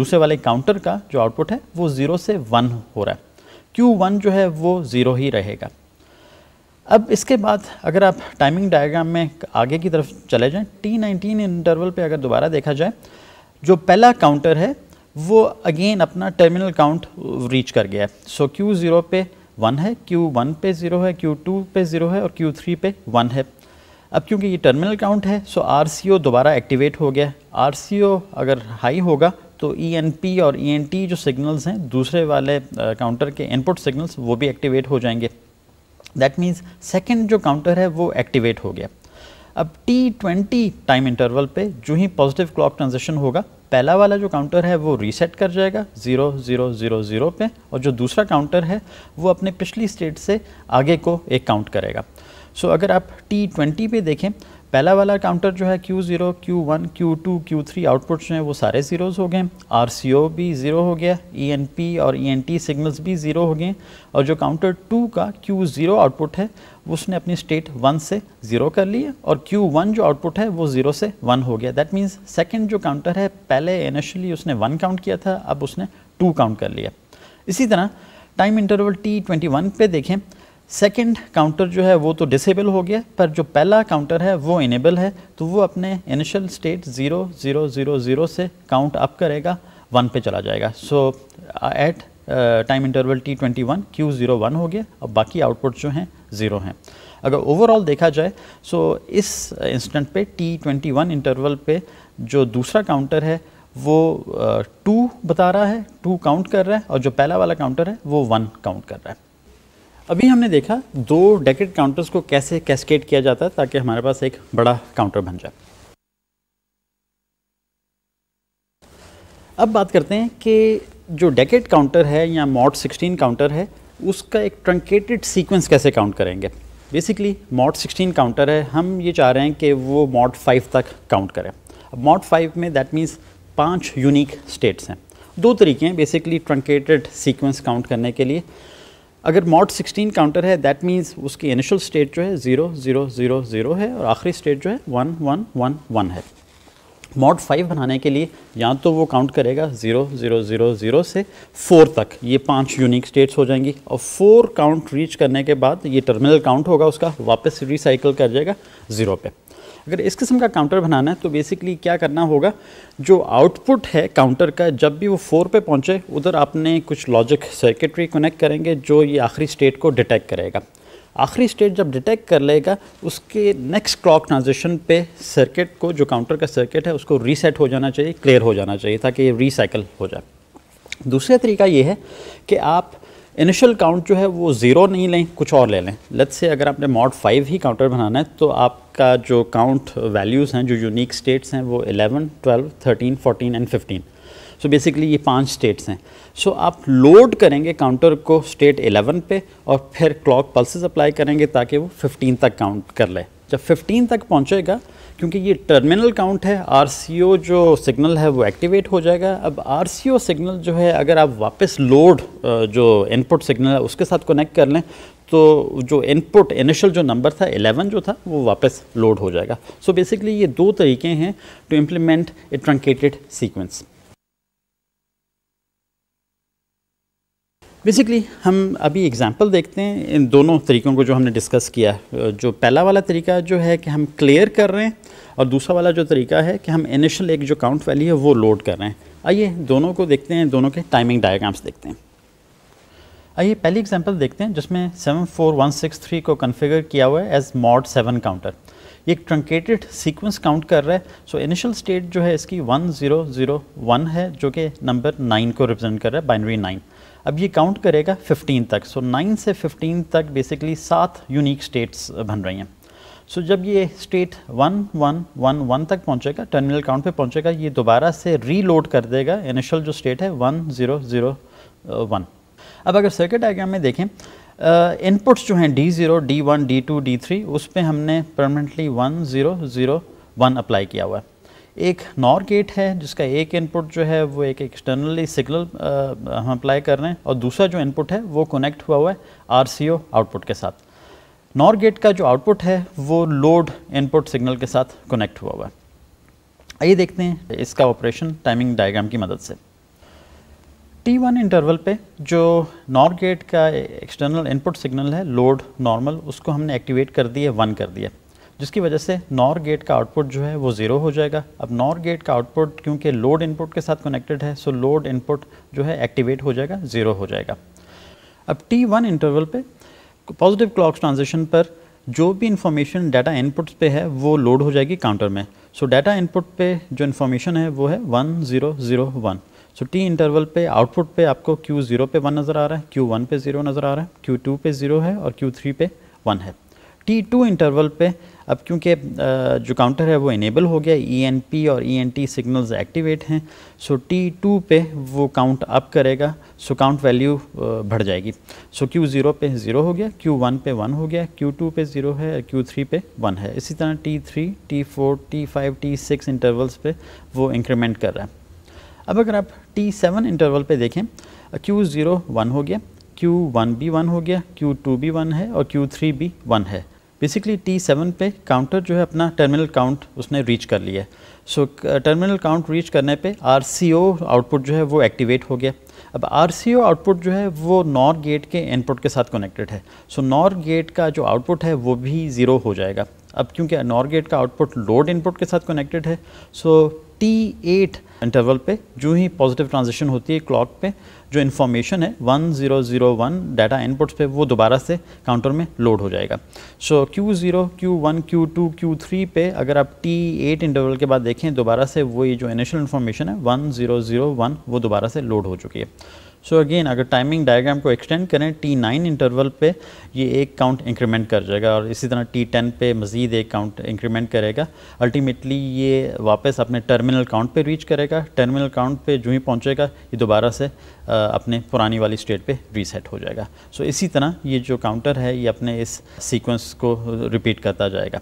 दूसरे वाले काउंटर का जो आउटपुट है वो ज़ीरो से वन हो रहा है क्यू वन जो है वो ज़ीरो ही रहेगा अब इसके बाद अगर आप टाइमिंग डायग्राम में आगे की तरफ चले जाएं टी नाइनटीन इंटरवल पे अगर दोबारा देखा जाए जो पहला काउंटर है वो अगेन अपना टर्मिनल काउंट रीच कर गया है सो क्यू ज़ीरो पे वन है क्यू वन पे ज़ीरो है क्यू टू पे ज़ीरो है और क्यू थ्री पे वन है अब क्योंकि ये टर्मिनल काउंट है सो आर सी ओ दोबारा एक्टिवेट हो गया आर सी ओ अगर हाई होगा तो ई एन पी और ई एन टी जो सिग्नल्स हैं दूसरे वाले काउंटर uh, के इनपुट सिग्नल्स वो भी एक्टिवेट हो जाएंगे दैट मीन्स सेकेंड जो काउंटर है वो एक्टिवेट हो गया अब टी ट्वेंटी टाइम इंटरवल पे जो ही पॉजिटिव क्लॉक ट्रांजेक्शन होगा पहला वाला जो काउंटर है वो रीसेट कर जाएगा ज़ीरो ज़ीरो ज़ीरो ज़ीरो पे और जो दूसरा काउंटर है वो अपने पिछली स्टेट से आगे को एक काउंट करेगा सो so, अगर आप टी ट्वेंटी पे देखें पहला वाला काउंटर जो है Q0, Q1, Q2, Q3 Q three outputs जो हैं वो सारे ज़ीरोज़ हो गए आर सी ओ भी ज़ीरो हो गया ई एन पी और ई एन टी सिग्नल्स भी ज़ीरो हो गए और जो काउंटर टू का क्यू ज़ीरो आउटपुट है उसने अपनी स्टेट वन से ज़ीरो कर ली है और क्यू वन जो आउटपुट है वो ज़ीरो से वन हो गया दैट मीन्स सेकेंड जो काउंटर है पहले इनिशियली उसने वन काउंट किया था अब उसने टू काउंट कर लिया इसी तरह time interval T twenty one देखें सेकंड काउंटर जो है वो तो डिसेबल हो गया पर जो पहला काउंटर है वो इनेबल है तो वो अपने initial state zero zero zero zero से काउंट अप करेगा वन पे चला जाएगा so at time interval T twenty one Q zero one हो गया और बाकी आउटपुट जो हैं ज़ीरो हैं अगर ओवरऑल देखा जाए सो so इस इंस्टेंट पे टी ट्वेंटी वन इंटरवल पे जो दूसरा काउंटर है वो टू uh, बता रहा है टू काउंट कर रहा है और जो पहला वाला काउंटर है वो वन काउंट कर रहा है अभी हमने देखा दो डेकेट काउंटर्स को कैसे कैस्केट किया जाता है ताकि हमारे पास एक बड़ा काउंटर बन जाए अब बात करते हैं कि जो डेकेट काउंटर है या मॉड 16 काउंटर है उसका एक ट्रंकेटेड सीक्वेंस कैसे काउंट करेंगे बेसिकली मॉड 16 काउंटर है हम ये चाह रहे हैं कि वो मॉड 5 तक काउंट करें अब मॉड 5 में दैट मीन्स पांच यूनिक स्टेट्स हैं दो तरीके हैं बेसिकली ट्रंकेटेड सीक्वेंस काउंट करने के लिए अगर मॉड 16 काउंटर है दैट मीन्स उसकी इनिशियल स्टेट जो है ज़ीरो ज़ीरो ज़ीरो ज़ीरो है और आखिरी स्टेट जो है वन वन वन वन है मॉड फाइव बनाने के लिए या तो वो काउंट करेगा ज़ीरो ज़ीरो ज़ीरो ज़ीरो से फोर तक ये पांच यूनिक स्टेट्स हो जाएंगी और फोर काउंट रीच करने के बाद ये टर्मिनल काउंट होगा उसका वापस रिसाइकल कर जाएगा ज़ीरो पे अगर इस किस्म का काउंटर बनाना है तो बेसिकली क्या करना होगा जो आउटपुट है काउंटर का जब भी वो फोर पे पहुंचे उधर आपने कुछ लॉजिक सर्किटरी कनेक्ट करेंगे जो ये आखिरी स्टेट को डिटेक्ट करेगा आखिरी स्टेट जब डिटेक्ट कर लेगा उसके नेक्स्ट क्लॉक ट्रांजिशन पे सर्किट को जो काउंटर का सर्किट है उसको रीसेट हो जाना चाहिए क्लियर हो जाना चाहिए ताकि ये रीसाइकिल हो जाए दूसरा तरीका ये है कि आप इनिशियल काउंट जो है वो ज़ीरो नहीं लें कुछ और ले लें लेट्स से अगर आपने मॉड फाइव ही काउंटर बनाना है तो आपका जो काउंट वैल्यूज़ हैं जो यूनिक स्टेट्स हैं वो eleven twelve thirteen fourteen and fifteen so basically ये पांच स्टेट्स हैं सो so, आप लोड करेंगे काउंटर को स्टेट एलेवन पे और फिर क्लॉक पल्सेस अप्लाई करेंगे ताकि वो फिफ्टीन तक काउंट कर ले जब फिफ्टीन तक पहुँचेगा क्योंकि ये टर्मिनल काउंट है आर जो सिग्नल है वो एक्टिवेट हो जाएगा अब आर सिग्नल जो है अगर आप वापस लोड जो इनपुट सिग्नल है उसके साथ कनेक्ट कर लें तो जो इनपुट इनिशियल जो नंबर था 11 जो था वो वापस लोड हो जाएगा सो so बेसिकली ये दो तरीके हैं to implement a truncated sequence basically हम अभी एग्जांपल देखते हैं इन दोनों तरीकों को जो हमने डिस्कस किया जो पहला वाला तरीका जो है कि हम क्लियर कर रहे हैं और दूसरा वाला जो तरीका है कि हम इनिशियल एक जो काउंट वैली है वो लोड कर रहे हैं आइए दोनों को देखते हैं दोनों के टाइमिंग डायग्राम्स देखते हैं आइए पहली एग्जांपल देखते हैं जिसमें 74163 को कन्फिगर किया हुआ है एज मॉड सेवन काउंटर ये एक ट्रंकेटेड सीक्वेंस काउंट कर रहा है सो इनिशियल स्टेट जो है इसकी 1001 है जो कि नंबर नाइन को रिप्रेजेंट कर रहा है बाइनरी नाइन अब ये काउंट करेगा 15 तक सो so नाइन से 15 तक बेसिकली सात यूनिक स्टेट्स बन रही हैं सो जब ये state one one one one तक पहुंचेगा टर्मिनल काउंट पे पहुंचेगा ये दोबारा से रीलोड कर देगा इनिशियल जो स्टेट है वन ज़ीरो ज़ीरो वन अब अगर सर्किट डायग्राम में देखें इनपुट्स uh, जो हैं D zero D one D two D three उस पर हमने permanently one zero zero one apply किया हुआ है एक नॉर गेट है जिसका एक इनपुट जो है वो एक एक्सटर्नली सिग्नल uh, हम अप्लाई कर रहे हैं और दूसरा जो इनपुट है वो कनेक्ट हुआ हुआ है आर आउटपुट के साथ नॉर गेट का जो आउटपुट है वो लोड इनपुट सिग्नल के साथ कनेक्ट हुआ हुआ है आइए देखते हैं इसका ऑपरेशन टाइमिंग डायग्राम की मदद से T1 इंटरवल पे जो नॉर गेट का एक्सटर्नल इनपुट सिग्नल है लोड नॉर्मल उसको हमने एक्टिवेट कर दिया वन कर दिया जिसकी वजह से नॉर गेट का आउटपुट जो है वो ज़ीरो हो जाएगा अब नॉर गेट का आउटपुट क्योंकि लोड इनपुट के साथ कनेक्टेड है सो लोड इनपुट जो है एक्टिवेट हो जाएगा ज़ीरो हो जाएगा अब T1 इंटरवल पे पॉजिटिव क्लॉक ट्रांजिशन पर जो भी इन्फॉर्मेशन डाटा इनपुट पे है वो लोड हो जाएगी काउंटर में सो डाटा इनपुट पे जो इन्फॉर्मेशन है वो है one zero zero one so T interval पे आउटपुट पे आपको क्यू ज़ीरो पे वन नज़र आ रहा है क्यू वन पे ज़ीरो नज़र आ रहा है क्यू टू पे ज़ीरो है और क्यू थ्री पे वन है टी टू इंटरवल पे अब क्योंकि जो काउंटर है वो इनेबल हो गया ई e और ई सिग्नल्स एक्टिवेट हैं सो टी टू पे वो काउंट अप करेगा सो काउंट वैल्यू बढ़ जाएगी सो क्यू ज़ीरो पे ज़ीरो हो गया क्यू वन पे वन हो गया क्यू टू पे ज़ीरो है क्यू थ्री पे वन है इसी तरह T three T four T five T six intervals पे वो इंक्रीमेंट कर रहा है अब अगर आप टी सेवन इंटरवल पे देखें क्यू ज़ीरो वन हो गया क्यू वन भी वन हो गया क्यू टू भी वन है और क्यू थ्री भी वन है बेसिकली टी सेवन पे काउंटर जो है अपना टर्मिनल काउंट उसने रीच कर लिया सो टर्मिनल काउंट रीच करने पे आर आउटपुट जो है वो एक्टिवेट हो गया अब आर आउटपुट जो है वो नॉर गेट के इनपुट के साथ कनेक्टेड है सो नॉर गेट का जो आउटपुट है वो भी ज़ीरो हो जाएगा अब क्योंकि नॉर गेट का आउटपुट लोड इनपुट के साथ कनेक्टेड है सो टी एट इंटरवल पे जो ही पॉजिटिव ट्रांजिशन होती है क्लॉक पे जो इन्फॉर्मेशन है 1001 डाटा इनपुट्स पे वो दोबारा से काउंटर में लोड हो जाएगा so one Q0, Q1, Q2, Q3 पे अगर आप T8 इंटरवल के बाद देखें दोबारा से वो ये जो इनिशियल इन्फॉर्मेशन है 1001 वो दोबारा से लोड हो चुकी है सो so अगेन अगर टाइमिंग डायग्राम को एक्सटेंड करें टी नाइन इंटरवल पे ये एक काउंट इंक्रीमेंट कर जाएगा और इसी तरह टी टेन पे मज़ीद एक काउंट इंक्रीमेंट करेगा अल्टीमेटली ये वापस अपने टर्मिनल काउंट पे रीच करेगा टर्मिनल काउंट पे जो ही पहुँचेगा ये दोबारा से अपने पुरानी वाली स्टेट पे रीसेट हो जाएगा सो so इसी तरह ये जो काउंटर है ये अपने इस सीकुंस को रिपीट करता जाएगा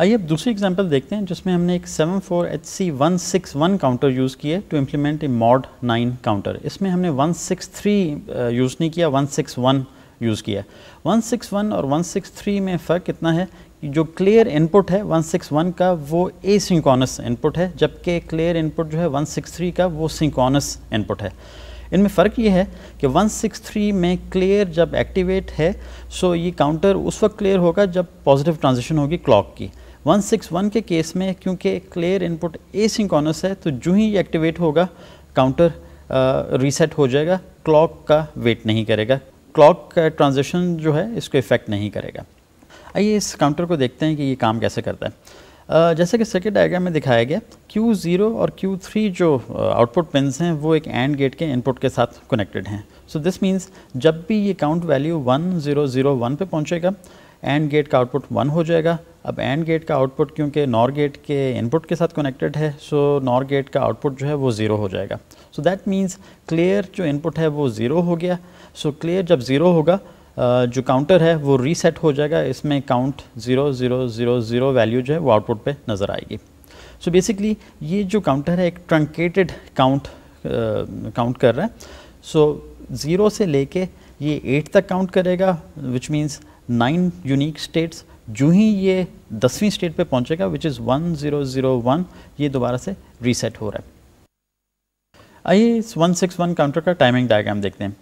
आइए अब दूसरी एग्जांपल देखते हैं जिसमें हमने एक 74HC161 काउंटर यूज़ किया to implement a mod 9 counter इसमें हमने 163 यूज़ uh, नहीं किया 161 यूज़ किया 161 और 163 में फ़र्क कितना है कि जो क्लियर इनपुट है 161 का वो ए सिंकॉनस इनपुट है जबकि क्लियर इनपुट जो है थ्री का वो सिंकॉनस इनपुट है इनमें फ़र्क ये है कि 163 में क्लियर जब एक्टिवेट है सो ये काउंटर उस वक्त क्लियर होगा जब पॉजिटिव ट्रांजिशन होगी क्लॉक की 161 के केस में क्योंकि क्लियर इनपुट ए सिंकॉनस है तो जो ही एक्टिवेट होगा काउंटर रीसेट हो जाएगा क्लॉक का वेट नहीं करेगा क्लॉक का ट्रांजेक्शन जो है इसको इफेक्ट नहीं करेगा आइए इस काउंटर को देखते हैं कि ये काम कैसे करता है Uh, जैसे कि सर्किट डायग्राम में दिखाया गया Q0 और Q3 जो आउटपुट पिनस हैं वो एक एंड गेट के इनपुट के साथ कनेक्टेड हैं सो दिस मीन्स जब भी ये काउंट वैल्यू 1001 पे पहुंचेगा एंड गेट का आउटपुट वन हो जाएगा अब एंड गेट का आउटपुट क्योंकि नॉर गेट के इनपुट के साथ कनेक्टेड है सो नॉर गेट का आउटपुट जो है वो ज़ीरो हो जाएगा सो दैट मीन्स क्लियर जो इनपुट है वो ज़ीरो हो गया सो so, क्लियर जब ज़ीरो होगा जो काउंटर है वो रीसेट हो जाएगा इसमें count zero zero zero zero value जो है वो आउटपुट पर नज़र आएगी सो so बेसिकली ये जो काउंटर है एक ट्रंकेटेड काउंट काउंट कर रहा है सो so, ज़ीरो से लेके ये एट तक काउंट करेगा which means nine unique states जो ही ये दसवीं स्टेट पे पहुंचेगा which is one zero zero one ये दोबारा से रीसेट हो रहा है आइए इस वन काउंटर का टाइमिंग डायग्राम देखते हैं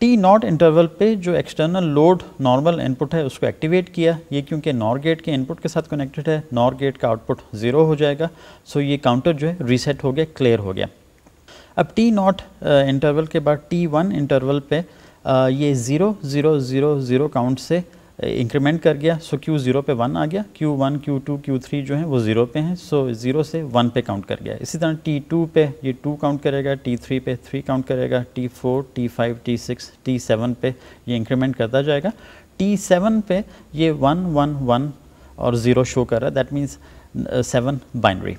टी नॉट इंटरवल पे जो एक्सटर्नल लोड नॉर्मल इनपुट है उसको एक्टिवेट किया ये क्योंकि नॉर गेट के इनपुट के साथ कनेक्टेड है नॉर गेट का आउटपुट ज़ीरो हो जाएगा सो ये काउंटर जो है रीसेट हो गया क्लियर हो गया अब टी नॉट इंटरवल के बाद टी वन इंटरवल पे आ, ये zero zero zero zero count से इंक्रीमेंट कर गया सो क्यू ज़ीरो पे वन आ गया Q one Q two Q three जो है वो ज़ीरो पे हैं सो ज़ीरो से वन पे काउंट कर गया इसी तरह टी टू पे ये टू काउंट करेगा टी थ्री पे थ्री काउंट करेगा T four T five T six T seven पे ये इंक्रीमेंट करता जाएगा टी सेवन पे ये वन वन वन और ज़ीरो शो कर रहा है दैट मीन्स सेवन बाइनरी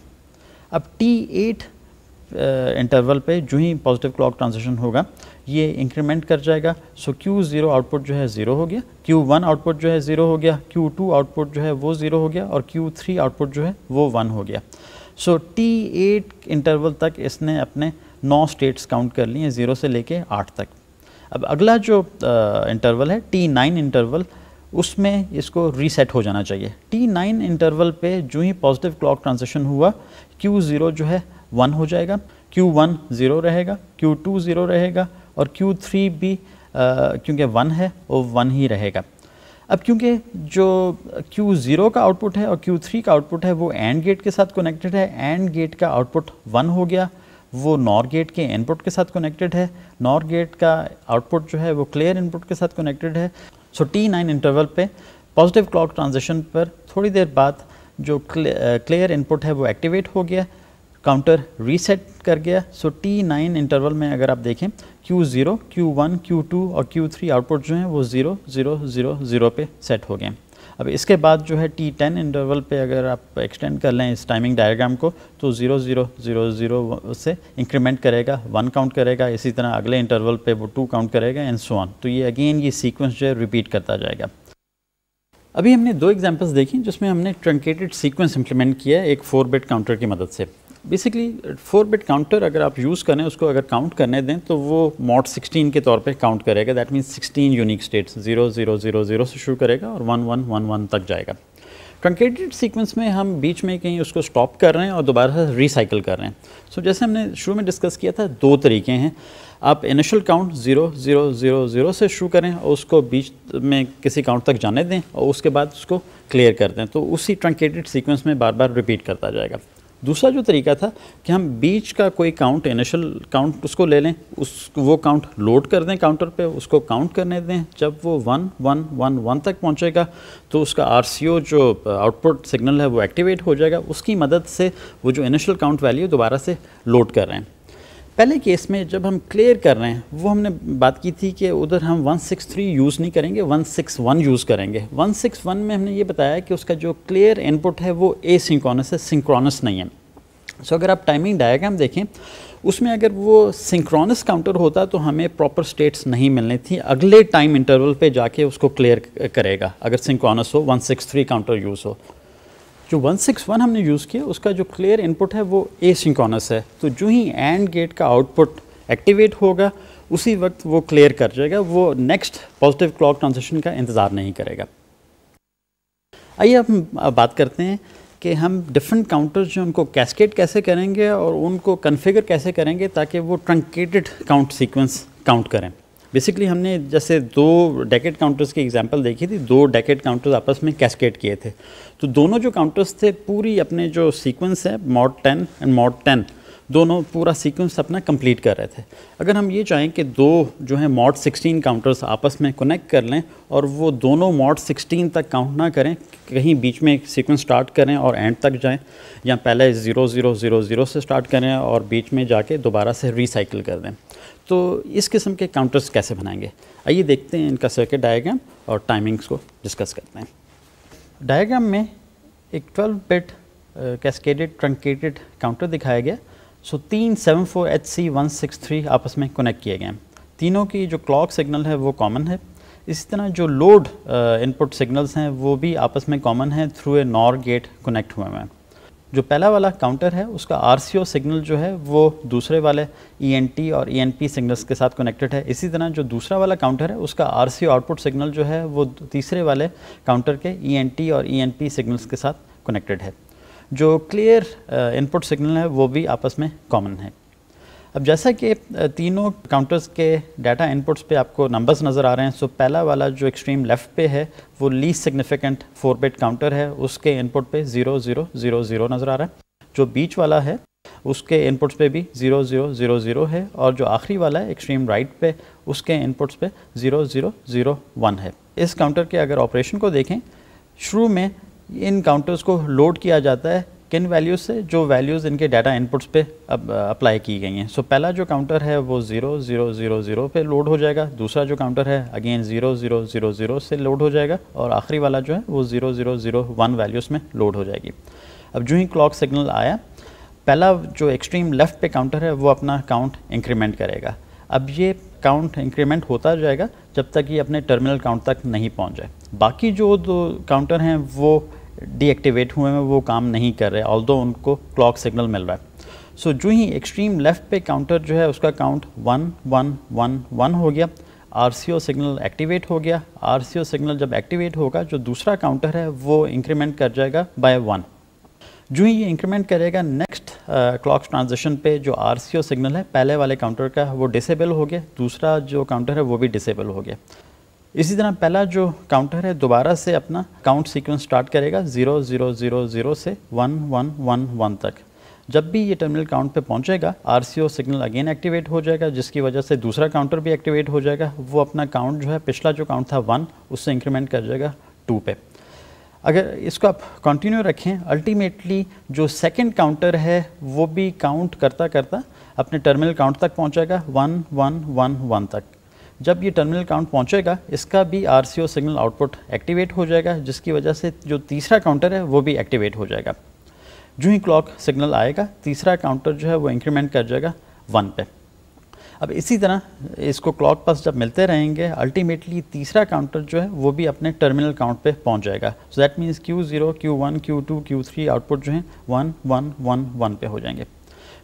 अब टी एट इंटरवल पे जो ही पॉजिटिव क्लॉक ट्रांजेक्शन होगा ये इंक्रीमेंट कर जाएगा सो क्यू ज़ीरो आउटपुट जो है ज़ीरो हो गया क्यू वन आउटपुट जो है ज़ीरो हो गया क्यू टू आउटपुट जो है वो ज़ीरो हो गया और क्यू थ्री आउटपुट जो है वो वन हो गया सो टी एट इंटरवल तक इसने अपने नौ स्टेट्स काउंट कर लिए ज़ीरो से लेके आठ तक अब अगला जो इंटरवल है टी नाइन इंटरवल उसमें इसको रीसेट हो जाना चाहिए टी नाइन इंटरवल पे जो ही पॉजिटिव क्लॉक ट्रांजेक्शन हुआ क्यू ज़ीरो जो है वन हो जाएगा क्यू वन ज़ीरो रहेगा क्यू टू ज़ीरो रहेगा और क्यू थ्री भी क्योंकि वन है वो वन ही रहेगा अब क्योंकि जो क्यू ज़ीरो का आउटपुट है और क्यू थ्री का आउटपुट है वो एंड गेट के साथ कनेक्टेड है एंड गेट का आउटपुट वन हो गया वो नॉर गेट के इनपुट के साथ कनेक्टेड है नॉर गेट का आउटपुट जो है वो क्लियर इनपुट के साथ कनेक्टेड है सो टी नाइन इंटरवल पे पॉजिटिव क्लॉक ट्रांजिशन पर थोड़ी देर बाद जो क्लियर इनपुट है वो एक्टिवेट हो गया काउंटर रीसेट कर गया सो टी नाइन इंटरवल में अगर आप देखें Q0, Q1, Q2 और Q3 आउटपुट जो हैं वो ज़ीरो ज़ीरो ज़ीरो ज़ीरो पे सेट हो गए अब इसके बाद जो है T10 टेन इंटरवल पर अगर आप एक्सटेंड कर लें इस टाइमिंग डायग्राम को तो ज़ीरो ज़ीरो ज़ीरो ज़ीरो से इंक्रीमेंट करेगा वन काउंट करेगा इसी तरह अगले इंटरवल पे वो टू काउंट करेगा एंड सो ऑन तो ये अगेन ये सीक्वेंस जो है रिपीट करता जाएगा अभी हमने दो एग्जांपल्स देखी जिसमें हमने ट्रंकेटेड सीक्वेंस इंप्लीमेंट किया है एक फोर बिट काउंटर की मदद से बेसिकली फोर बिट काउंटर अगर आप यूज़ करें उसको अगर काउंट करने दें तो वो मॉड 16 के तौर पे काउंट करेगा that mean 16 unique states zero zero zero zero से शुरू करेगा और वन वन वन वन तक जाएगा ट्रंकेटेड सीक्वेंस में हम बीच में कहीं उसको स्टॉप कर रहे हैं और दोबारा रिसाइकिल कर रहे हैं सो so, जैसे हमने शुरू में डिस्कस किया था दो तरीके हैं आप initial count zero zero zero zero से शुरू करें और उसको बीच में किसी काउंट तक जाने दें और उसके बाद उसको क्लियर कर दें तो उसी ट्रंकेटेड सीक्वेंस में बार बार रिपीट करता जाएगा दूसरा जो तरीका था कि हम बीच का कोई काउंट इनिशियल काउंट उसको ले लें उस वो काउंट लोड कर दें काउंटर पे उसको काउंट करने दें जब वो वन वन वन वन तक पहुंचेगा तो उसका आर जो आउटपुट uh, सिग्नल है वो एक्टिवेट हो जाएगा उसकी मदद से वो जो इनिशियल काउंट वैल्यू दोबारा से लोड कर रहे हैं पहले केस में जब हम क्लियर कर रहे हैं वो हमने बात की थी कि उधर हम 163 यूज़ नहीं करेंगे 161 यूज़ करेंगे 161 में हमने ये बताया कि उसका जो क्लियर इनपुट है वो ए सिंक्रोनस है सिंक्रॉनस नहीं है सो so, अगर आप टाइमिंग डायग्राम देखें उसमें अगर वो सिंक्रोनस काउंटर होता तो हमें प्रॉपर स्टेट्स नहीं मिलनी थी अगले टाइम इंटरवल पे जाके उसको क्लियर करेगा अगर सिंक्रोनस हो 163 काउंटर यूज़ हो जो 161 हमने यूज़ किया उसका जो क्लियर इनपुट है वो ए सिंकॉनस है तो जो ही एंड गेट का आउटपुट एक्टिवेट होगा उसी वक्त वो क्लियर कर जाएगा वो नेक्स्ट पॉजिटिव क्लॉक ट्रांजेक्शन का इंतज़ार नहीं करेगा आइए अब हम बात करते हैं कि हम डिफरेंट काउंटर्स जो उनको कैस्केट कैसे करेंगे और उनको कन्फिगर कैसे करेंगे ताकि वो ट्रंकेटेड काउंट सीक्वेंस काउंट करें बेसिकली हमने जैसे दो डेकेट काउंटर्स की एग्जांपल देखी थी दो डेकेट काउंटर्स आपस में कैस्केट किए थे तो दोनों जो काउंटर्स थे पूरी अपने जो सीक्वेंस है mod ten and mod ten दोनों पूरा सीक्वेंस अपना कंप्लीट कर रहे थे अगर हम ये चाहें कि दो जो है मॉड 16 काउंटर्स आपस में कनेक्ट कर लें और वो दोनों मॉड 16 तक काउंट ना करें कहीं बीच में सीक्वेंस स्टार्ट करें और एंड तक जाएं या पहले ज़ीरो ज़ीरो ज़ीरो ज़ीरो से स्टार्ट करें और बीच में जाके दोबारा से रिसाइकिल कर दें तो इस किस्म के काउंटर्स कैसे बनाएंगे आइए देखते हैं इनका सर्किट डायग्राम और टाइमिंग्स को डिस्कस करते हैं डायग्राम में एक 12 बिट कैस्केडेड ट्रंकेटेड काउंटर दिखाया गया सो तीन seven four H C one six three आपस में कनेक्ट किए गए हैं तीनों की जो क्लॉक सिग्नल है वो कॉमन है इसी तरह जो लोड इनपुट सिग्नल्स हैं वो भी आपस में कॉमन है through a NOR gate connect हुए हुए हैं जो पहला वाला काउंटर है उसका आर सिग्नल जो है वो दूसरे वाले ई e और ई e सिग्नल्स के साथ कनेक्टेड है इसी तरह जो दूसरा वाला काउंटर है उसका आर आउटपुट सिग्नल जो है वो तीसरे वाले काउंटर के ई e और ई सिग्नल्स के साथ कनेक्टेड है जो क्लियर इनपुट सिग्नल है वो भी आपस में कॉमन है अब जैसा कि तीनों काउंटर्स के डाटा इनपुट्स पे आपको नंबर्स नज़र आ रहे हैं सो पहला वाला जो एक्सट्रीम लेफ़्ट पे है वो least significant four bit counter है उसके इनपुट पे ज़ीरो ज़ीरो ज़ीरो ज़ीरो नज़र आ रहा है जो बीच वाला है उसके इनपुट्स पे भी ज़ीरो ज़ीरो ज़ीरो ज़ीरो है और जो आखिरी वाला है एक्सट्रीम राइट पे उसके इनपुट्स पे ज़ीरो ज़ीरो ज़ीरो वन है इस काउंटर के अगर ऑपरेशन को देखें शुरू में इन काउंटर्स को लोड किया जाता है किन वैल्यूज से जो वैल्यूज़ इनके डाटा इनपुट्स पे अब अप्लाई की गई हैं सो so, पहला जो काउंटर है वो ज़ीरो ज़ीरो ज़ीरो ज़ीरो पे लोड हो जाएगा दूसरा जो काउंटर है again zero zero zero zero से लोड हो जाएगा और आखिरी वाला जो है वो zero zero zero one values में लोड हो जाएगी अब जो ही क्लॉक सिग्नल आया पहला जो एक्सट्रीम लेफ़्ट पे काउंटर है वो अपना काउंट इंक्रीमेंट करेगा अब ये काउंट इंक्रीमेंट होता जाएगा जब तक ये अपने टर्मिनल काउंट तक नहीं पहुंच जाए बाकी जो दो काउंटर हैं वो डीएक्टिवेट हुए हैं वो काम नहीं कर रहे ऑल उनको क्लॉक सिग्नल मिल रहा है सो so, जो ही एक्सट्रीम लेफ्ट पे काउंटर जो है उसका count one one one one हो गया आर सिग्नल एक्टिवेट हो गया आर सिग्नल जब एक्टिवेट होगा जो दूसरा काउंटर है वो इंक्रीमेंट कर जाएगा बाय वन जो ही ये इंक्रीमेंट करेगा नेक्स्ट क्लॉक ट्रांजिशन पे जो आर सिग्नल है पहले वाले काउंटर का वो डिसेबल हो गया दूसरा जो काउंटर है वो भी डिसेबल हो गया इसी तरह पहला जो काउंटर है दोबारा से अपना काउंट सीक्वेंस स्टार्ट करेगा ज़ीरो ज़ीरो ज़ीरो ज़ीरो से वन वन वन वन तक जब भी ये टर्मिनल काउंट पे पहुंचेगा आर सिग्नल अगेन एक्टिवेट हो जाएगा जिसकी वजह से दूसरा काउंटर भी एक्टिवेट हो जाएगा वो अपना काउंट जो है पिछला जो काउंट था वन उससे इंक्रीमेंट कर जाएगा टू पे अगर इसको आप कंटिन्यू रखें अल्टीमेटली जो सेकंड काउंटर है वो भी काउंट करता करता अपने टर्मिनल काउंट तक पहुंचेगा वन वन वन वन तक जब ये टर्मिनल काउंट पहुंचेगा इसका भी आर सिग्नल आउटपुट एक्टिवेट हो जाएगा जिसकी वजह से जो तीसरा काउंटर है वो भी एक्टिवेट हो जाएगा जो ही क्लॉक सिग्नल आएगा तीसरा काउंटर जो है वो इंक्रीमेंट कर जाएगा वन पे अब इसी तरह इसको क्लॉक पास जब मिलते रहेंगे अल्टीमेटली तीसरा काउंटर जो है वो भी अपने टर्मिनल काउंट पे पहुंच जाएगा so that means Q0, Q1, Q2, Q3 output जो है वन वन वन वन पे हो जाएंगे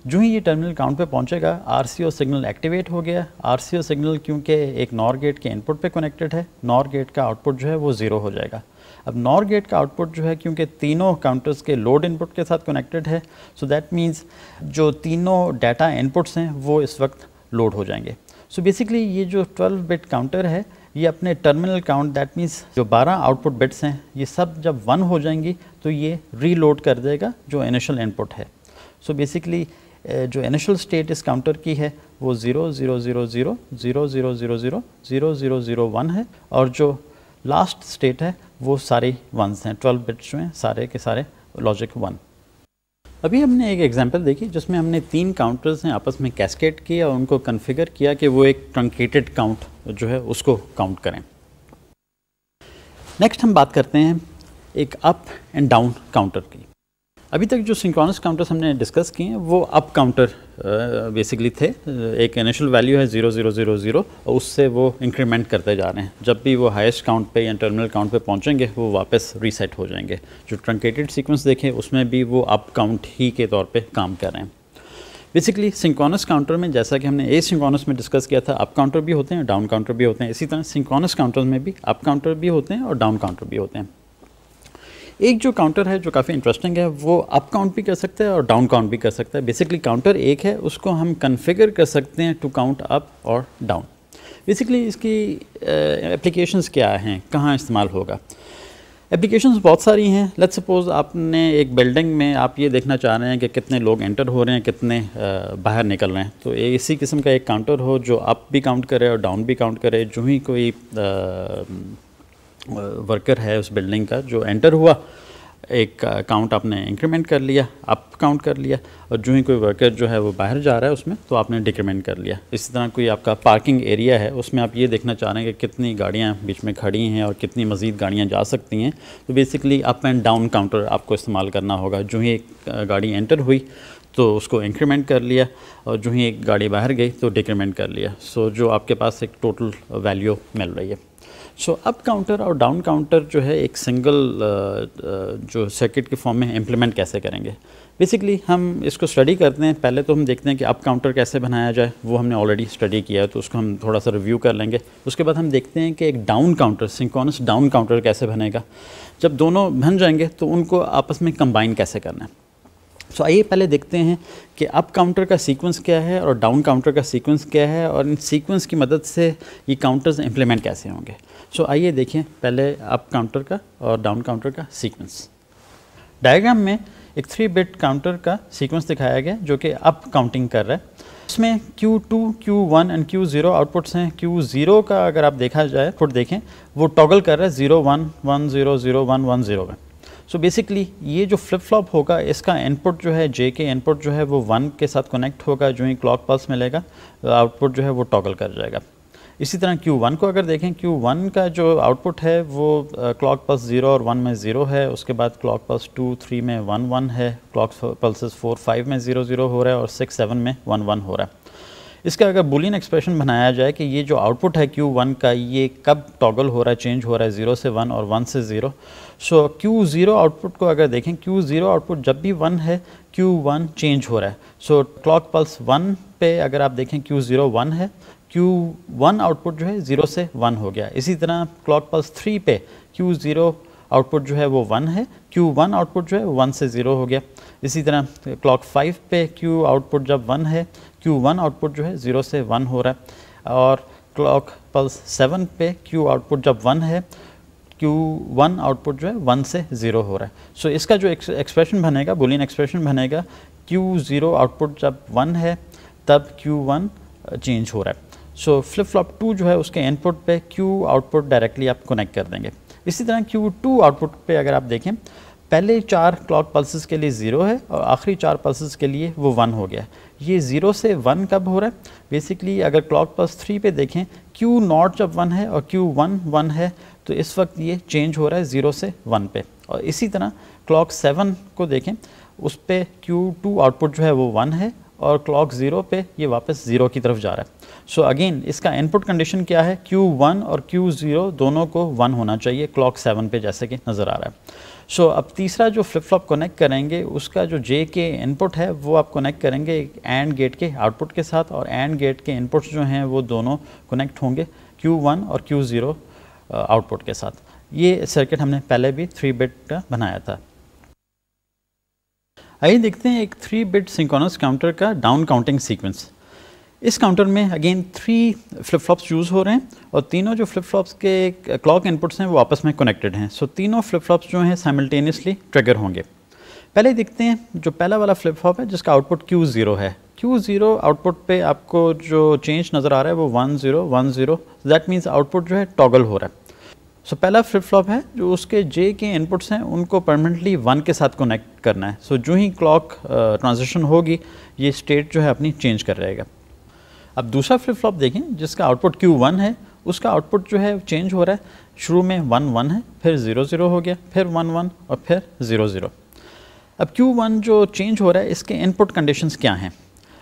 जो ही ये टर्मिनल काउंट पे पहुंचेगा आर सिग्नल एक्टिवेट हो गया आर सिग्नल क्योंकि एक नॉर गेट के इनपुट पे कनेक्टेड है नॉर गेट का आउटपुट जो है वो ज़ीरो हो जाएगा अब नॉर गेट का आउटपुट जो है क्योंकि तीनों काउंटर्स के लोड इनपुट के साथ कनेक्टेड है सो दैट मीन्स जो तीनों डाटा इनपुट्स हैं वो इस वक्त लोड हो जाएंगे सो so बेसिकली ये जो 12 बिट काउंटर है ये अपने टर्मिनल काउंट दैट मीन्स जो 12 आउटपुट बिट्स हैं ये सब जब वन हो जाएंगी तो ये रीलोड कर देगा जो इनिशियल इनपुट है सो so बेसिकली जो इनिशियल स्टेट इस काउंटर की है वो zero zero zero zero zero zero zero zero zero zero zero one है और जो लास्ट स्टेट है वो सारी वंस हैं ट्वेल्व बिट्स में सारे के सारे लॉजिक वन अभी हमने एक एग्जांपल देखी जिसमें हमने तीन काउंटर्स हैं आपस में कैस्केट किया और उनको कन्फिगर किया कि वो एक ट्रंकेटेड काउंट जो है उसको काउंट करें नेक्स्ट हम बात करते हैं एक अप एंड डाउन काउंटर की अभी तक जो सिंक्रोनस काउंटर्स हमने डिस्कस किए हैं वो अप काउंटर बेसिकली थे एक इनिशियल वैल्यू है ज़ीरो ज़ीरो ज़ीरो ज़ीरो और उससे वो इंक्रीमेंट करते जा रहे हैं जब भी वो हाईएस्ट काउंट पे या टर्मिनल काउंट पे पहुंचेंगे वो वापस रीसेट हो जाएंगे जो ट्रंकेटेड सीक्वेंस देखें उसमें भी वो अप काउंट ही के तौर पर काम कर रहे हैं बेसिकली सिंक्रोनस काउंटर में जैसा कि हमने ए सिंक्रोनस में डिस्कस किया था अप काउंटर भी होते हैं डाउन काउंटर भी होते हैं इसी तरह सिंक्रोनस काउंटर में भी अप काउंटर भी होते हैं और डाउन काउंटर भी होते हैं एक जो काउंटर है जो काफ़ी इंटरेस्टिंग है वो अप काउंट भी कर सकता है और डाउन काउंट भी कर सकता है बेसिकली काउंटर एक है उसको हम कन्फिगर कर सकते हैं टू काउंट अप और डाउन बेसिकली इसकी एप्लीकेशंस क्या हैं कहाँ इस्तेमाल होगा एप्लीकेशंस बहुत सारी हैं लेट्स सपोज़ आपने एक बिल्डिंग में आप ये देखना चाह रहे हैं कि कितने लोग एंटर हो रहे हैं कितने बाहर निकल रहे हैं तो इसी किस्म का एक काउंटर हो जो अप भी काउंट करे और डाउन भी काउंट करे जो ही कोई वर्कर है उस बिल्डिंग का जो एंटर हुआ एक काउंट आपने इंक्रीमेंट कर लिया अप काउंट कर लिया और जो ही कोई वर्कर जो है वो बाहर जा रहा है उसमें तो आपने डिक्रीमेंट कर लिया इसी तरह कोई आपका पार्किंग एरिया है उसमें आप ये देखना चाह रहे हैं कि कितनी गाड़ियाँ बीच में खड़ी हैं और कितनी मज़ीद गाड़ियाँ जा सकती हैं तो basically up and down counter आपको इस्तेमाल करना होगा जो ही एक गाड़ी एंटर हुई तो उसको इंक्रीमेंट कर लिया और जो ही एक गाड़ी बाहर गई तो डिक्रीमेंट कर लिया सो so, जो आपके पास एक टोटल वैल्यू मिल रही है सो अप काउंटर और डाउन काउंटर जो है एक सिंगल uh, uh, जो सर्किट के फॉर्म में इम्प्लीमेंट कैसे करेंगे बेसिकली हम इसको स्टडी करते हैं पहले तो हम देखते हैं कि अप काउंटर कैसे बनाया जाए वो हमने ऑलरेडी स्टडी किया है तो उसको हम थोड़ा सा रिव्यू कर लेंगे उसके बाद हम देखते हैं कि एक down counter synchronous down counter कैसे बनेगा जब दोनों बन जाएंगे तो उनको आपस में कंबाइन कैसे करना है सो आइए पहले देखते हैं कि अप काउंटर का सीक्वेंस क्या है और डाउन काउंटर का सीक्वेंस क्या है और इन सीक्वेंस की मदद से ये काउंटर्स इम्प्लीमेंट कैसे होंगे सो आइए देखें पहले अप काउंटर का और डाउन काउंटर का सीक्वेंस डायग्राम में एक थ्री बिट काउंटर का सीक्वेंस दिखाया गया जो कि अप काउंटिंग कर रहा है इसमें Q2, Q1 and Q0 outputs हैं Q0 का अगर आप देखा जाए आउटपुट देखें वो टॉगल कर रहा है zero one one zero zero one one zero में सो बेसिकली ये जो फ्लिप फ्लॉप होगा इसका इनपुट जो है जे के इनपुट जो है वो वन के साथ कनेक्ट होगा जो ही क्लॉक पल्स मिलेगा आउटपुट जो है वो टॉगल कर जाएगा इसी तरह Q1 को अगर देखें Q1 का जो आउटपुट है वो क्लॉक पल्स ज़ीरो और वन में ज़ीरो है उसके बाद क्लॉक पल्स टू थ्री में वन वन है क्लॉक पल्सेस फोर फाइव में ज़ीरो ज़ीरो हो रहा है और सिक्स सेवन में वन वन हो रहा है इसका अगर बुलियन एक्सप्रेशन बनाया जाए कि ये जो आउटपुट है Q1 का ये कब टॉगल हो रहा है चेंज हो रहा है ज़ीरो से वन और वन से zero so Q Q0 output को अगर देखें Q0 आउटपुट जब भी वन है Q1 चेंज हो रहा है सो क्लॉक पल्स वन पे अगर आप देखें Q0 वन है Q1 आउटपुट जो है ज़ीरो से वन हो गया इसी तरह क्लॉक पल्स थ्री पे Q0 आउटपुट जो है वो वन है Q1 आउटपुट जो है वन से ज़ीरो हो गया इसी तरह क्लॉक फाइव पे Q आउटपुट जब वन है Q1 आउटपुट जो है ज़ीरो से वन हो रहा है और क्लॉक पल्स सेवन पे Q आउटपुट जब वन है Q1 आउटपुट जो है वन से ज़ीरो हो रहा है सो so, इसका जो एक्सप्रेशन बनेगा बुलियन एक्सप्रेशन बनेगा Q0 आउटपुट जब वन है तब Q1 चेंज हो रहा है सो फ्लिप फ्लॉप टू जो है उसके इनपुट पे क्यू आउटपुट डायरेक्टली आप कनेक्ट कर देंगे इसी तरह क्यू टू आउटपुट पे अगर आप देखें पहले चार क्लॉक पल्सेस के लिए ज़ीरो है और आखिरी चार पल्सेस के लिए वो वन हो गया ये ज़ीरो से वन कब हो रहा है बेसिकली अगर क्लॉक पल्स थ्री पे देखें क्यू नॉट जब वन है और क्यू वन वन है तो इस वक्त ये चेंज हो रहा है ज़ीरो से वन पे और इसी तरह क्लॉक सेवन को देखें उस पर क्यू टू आउटपुट जो है वो वन है और क्लॉक ज़ीरो पे ये वापस ज़ीरो की तरफ जा रहा है सो so अगेन इसका इनपुट कंडीशन क्या है क्यू वन और क्यू ज़ीरो दोनों को वन होना चाहिए क्लॉक सेवन पे जैसे कि नज़र आ रहा है सो so अब तीसरा जो फ्लिप फ्लॉप कनेक्ट करेंगे उसका जो जे के इनपुट है वो आप कनेक्ट करेंगे एक एंड गेट के आउटपुट के साथ और एंड गेट के इनपुट्स जो हैं वो दोनों कनेक्ट होंगे वन और जीरो आउटपुट uh, के साथ ये सर्किट हमने पहले भी थ्री बिट बनाया था आइए देखते हैं एक थ्री बिट सिंकोनस काउंटर का डाउन काउंटिंग सीक्वेंस इस काउंटर में again three flip flops use हो रहे हैं और तीनों जो फ्लिप फ्लॉप्स के क्लॉक इनपुट्स हैं वो आपस में कनेक्टेड हैं सो तीनों फ्लिप फ्लॉप्स जो हैं साइमल्टेनियसली ट्रिगर होंगे पहले देखते हैं जो पहला वाला फ्लिप फ्लॉप है जिसका आउटपुट क्यू ज़ीरो है क्यू ज़ीरो आउटपुट पे आपको जो चेंज नज़र आ रहा है वो one zero one zero that means output जो है टॉगल हो रहा है सो so, पहला फ्लिप फ्लॉप है जो उसके जे के इनपुट्स हैं उनको परमानेंटली वन के साथ कनेक्ट करना है सो so, जो ही क्लॉक ट्रांजिशन होगी ये स्टेट जो है अपनी चेंज कर रहेगा अब दूसरा फ्लिप फ्लॉप देखें जिसका आउटपुट क्यू वन है उसका आउटपुट जो है चेंज हो रहा है शुरू में वन वन है फिर ज़ीरो ज़ीरो हो गया फिर वन वन और फिर ज़ीरो ज़ीरो अब क्यू वन जो चेंज हो रहा है इसके इनपुट कंडीशंस क्या हैं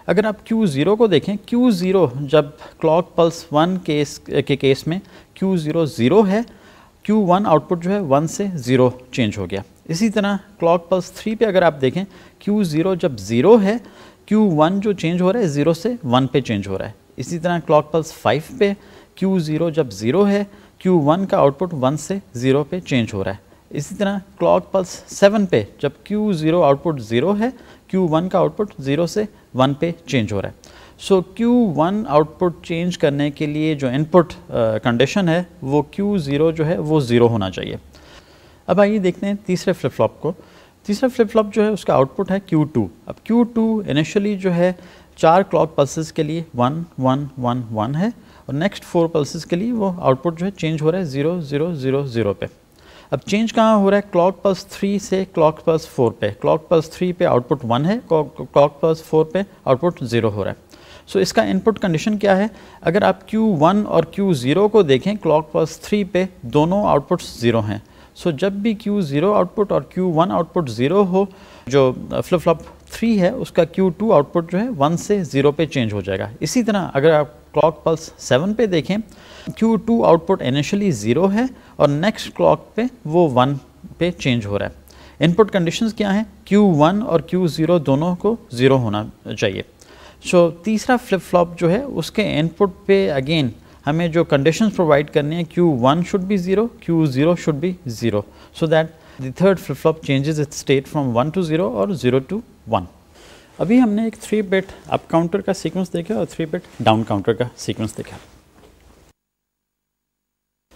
अगर आप क्यू ज़ीरो को देखें क्यू ज़ीरो जब क्लॉक पल्स वन केस के केस में क्यू ज़ीरो ज़ीरो है क्यू वन आउटपुट जो है वन से ज़ीरो चेंज हो गया इसी तरह क्लॉक पल्स थ्री पे अगर आप देखें क्यू ज़ीरो जब ज़ीरो है क्यू वन जो चेंज हो रहा है ज़ीरो से वन पे चेंज हो रहा है इसी तरह क्लॉक पल्स फाइव पे क्यू ज़ीरो जब ज़ीरो है क्यू वन का आउटपुट वन से ज़ीरो पे चेंज हो रहा है इसी तरह क्लॉक पल्स सेवन पे जब क्यू जीरो आउटपुट ज़ीरो है क्यू वन का आउटपुट ज़ीरो से वन पे चेंज हो रहा है सो क्यू वन आउटपुट चेंज करने के लिए जो इनपुट कंडीशन uh, है वो क्यू जीरो जो है वो ज़ीरो होना चाहिए अब आइए देखते हैं तीसरे फ्लिप फ्लॉप को तीसरा फ्लिप फ्लॉप जो है उसका आउटपुट है क्यू टू अब क्यू टू इनिशली जो है चार क्लॉक पल्सेस के लिए वन वन वन वन है और नेक्स्ट फोर पल्सेस के लिए वो आउटपुट जो है चेंज हो रहा है ज़ीरो ज़ीरो ज़ीरो ज़ीरो पे अब चेंज कहाँ हो रहा है क्लॉक पल्स थ्री से क्लॉक पल्स फोर पे क्लॉक पल्स थ्री पे आउटपुट वन है क्लॉक पल्स फोर पे आउटपुट ज़ीरो हो रहा है सो so, इसका इनपुट कंडीशन क्या है अगर आप Q1 और Q0 को देखें क्लॉक पल्स थ्री पे दोनों आउटपुट्स ज़ीरो हैं सो so, जब भी Q0 आउटपुट और Q1 आउटपुट ज़ीरो हो जो फ्लिप फ्लॉप थ्री है उसका Q2 आउटपुट जो है वन से ज़ीरो पे चेंज हो जाएगा इसी तरह अगर आप क्लॉक पल्स सेवन पे देखें Q2 आउटपुट इनिशियली ज़ीरो है और नेक्स्ट क्लॉक पे वो वन पे चेंज हो रहा है इनपुट कंडीशंस क्या हैं Q1 और Q0 दोनों को ज़ीरो होना चाहिए सो so, तीसरा फ्लिप फ्लॉप जो है उसके इनपुट पे अगेन हमें जो कंडीशंस प्रोवाइड करनी है Q one should be zero Q zero should be zero so that the third flip flop changes it state from one to zero और ज़ीरो टू वन अभी हमने एक थ्री बेट अप काउंटर का sequence देखा और three bit down counter का sequence देखा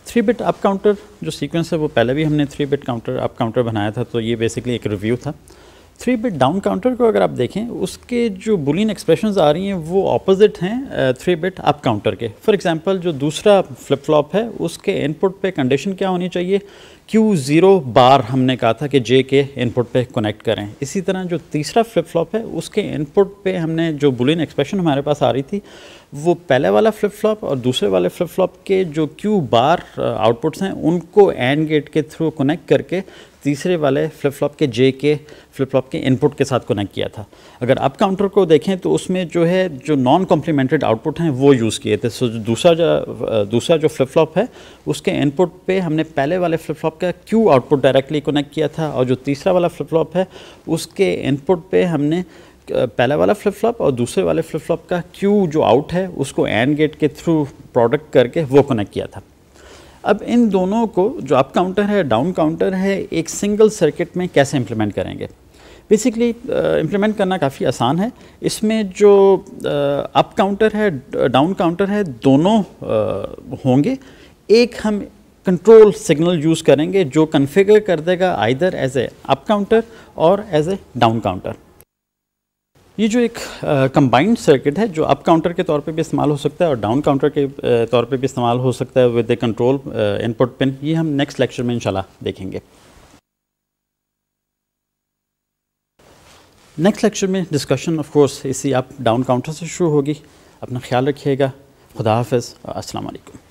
three bit up counter जो सीक्वेंस है वो पहले भी हमने three bit counter up counter बनाया था तो ये बेसिकली एक रिव्यू था थ्री बिट डाउन काउंटर को अगर आप देखें उसके जो बुलियन एक्सप्रेशंस आ रही हैं वो ऑपोजिट हैं थ्री बिट अप काउंटर के फॉर एग्जांपल जो दूसरा फ्लिप फ्लॉप है उसके इनपुट पे कंडीशन क्या होनी चाहिए क्यू ज़ीरो बार हमने कहा था कि जे के इनपुट पे कनेक्ट करें इसी तरह जो तीसरा फ्लिप फ्लॉप है उसके इनपुट पे हमने जो बुलियन एक्सप्रेशन हमारे पास आ रही थी वो पहले वाला फ्लिप फ्लॉप और दूसरे वाले फ्लिप फ्लॉप के जो क्यू बार आउटपुट्स हैं उनको एंड गेट के थ्रू कनेक्ट करके तीसरे वाले फ्लिप फ्लॉप के जे के फ्लिप फ्लॉप के इनपुट के साथ कनेक्ट किया था अगर आप काउंटर को देखें तो उसमें जो है जो नॉन कॉम्प्लीमेंटेड आउटपुट हैं वो यूज़ किए थे सो दूसरा जो uh, दूसरा जो फ्लिप फ्लॉप है उसके इनपुट पे हमने पहले वाले फ्लिप फ्लॉप का क्यू आउटपुट डायरेक्टली कनेक्ट किया था और जो तीसरा वाला फ्लिप फ्लॉप है उसके इनपुट पर हमने पहला वाला फ्लिप फ्लॉप और दूसरे वाले फ्लिप फ्लॉप का क्यू जो आउट है उसको एंड गेट के थ्रू प्रोडक्ट करके वो कनेक्ट किया था अब इन दोनों को जो अप काउंटर है डाउन काउंटर है एक सिंगल सर्किट में कैसे इम्प्लीमेंट करेंगे बेसिकली इम्प्लीमेंट करना काफ़ी आसान है इसमें जो अप काउंटर है डाउन काउंटर है दोनों uh, होंगे एक हम कंट्रोल सिग्नल यूज़ करेंगे जो कन्फिगर कर देगा either as a up counter और एज ए डाउन काउंटर ये जो एक कंबाइंड सर्किट है जो अप काउंटर के तौर पे भी इस्तेमाल हो सकता है और डाउन काउंटर के तौर पे भी इस्तेमाल हो सकता है with a control input pin ये हम नेक्स्ट लेक्चर में इंशाल्लाह देखेंगे नेक्स्ट लेक्चर में डिस्कशन ऑफ कोर्स इसी आप डाउन काउंटर से शुरू होगी अपना ख्याल रखिएगा खुदा हाफिज़ अस्सलाम वालेकुम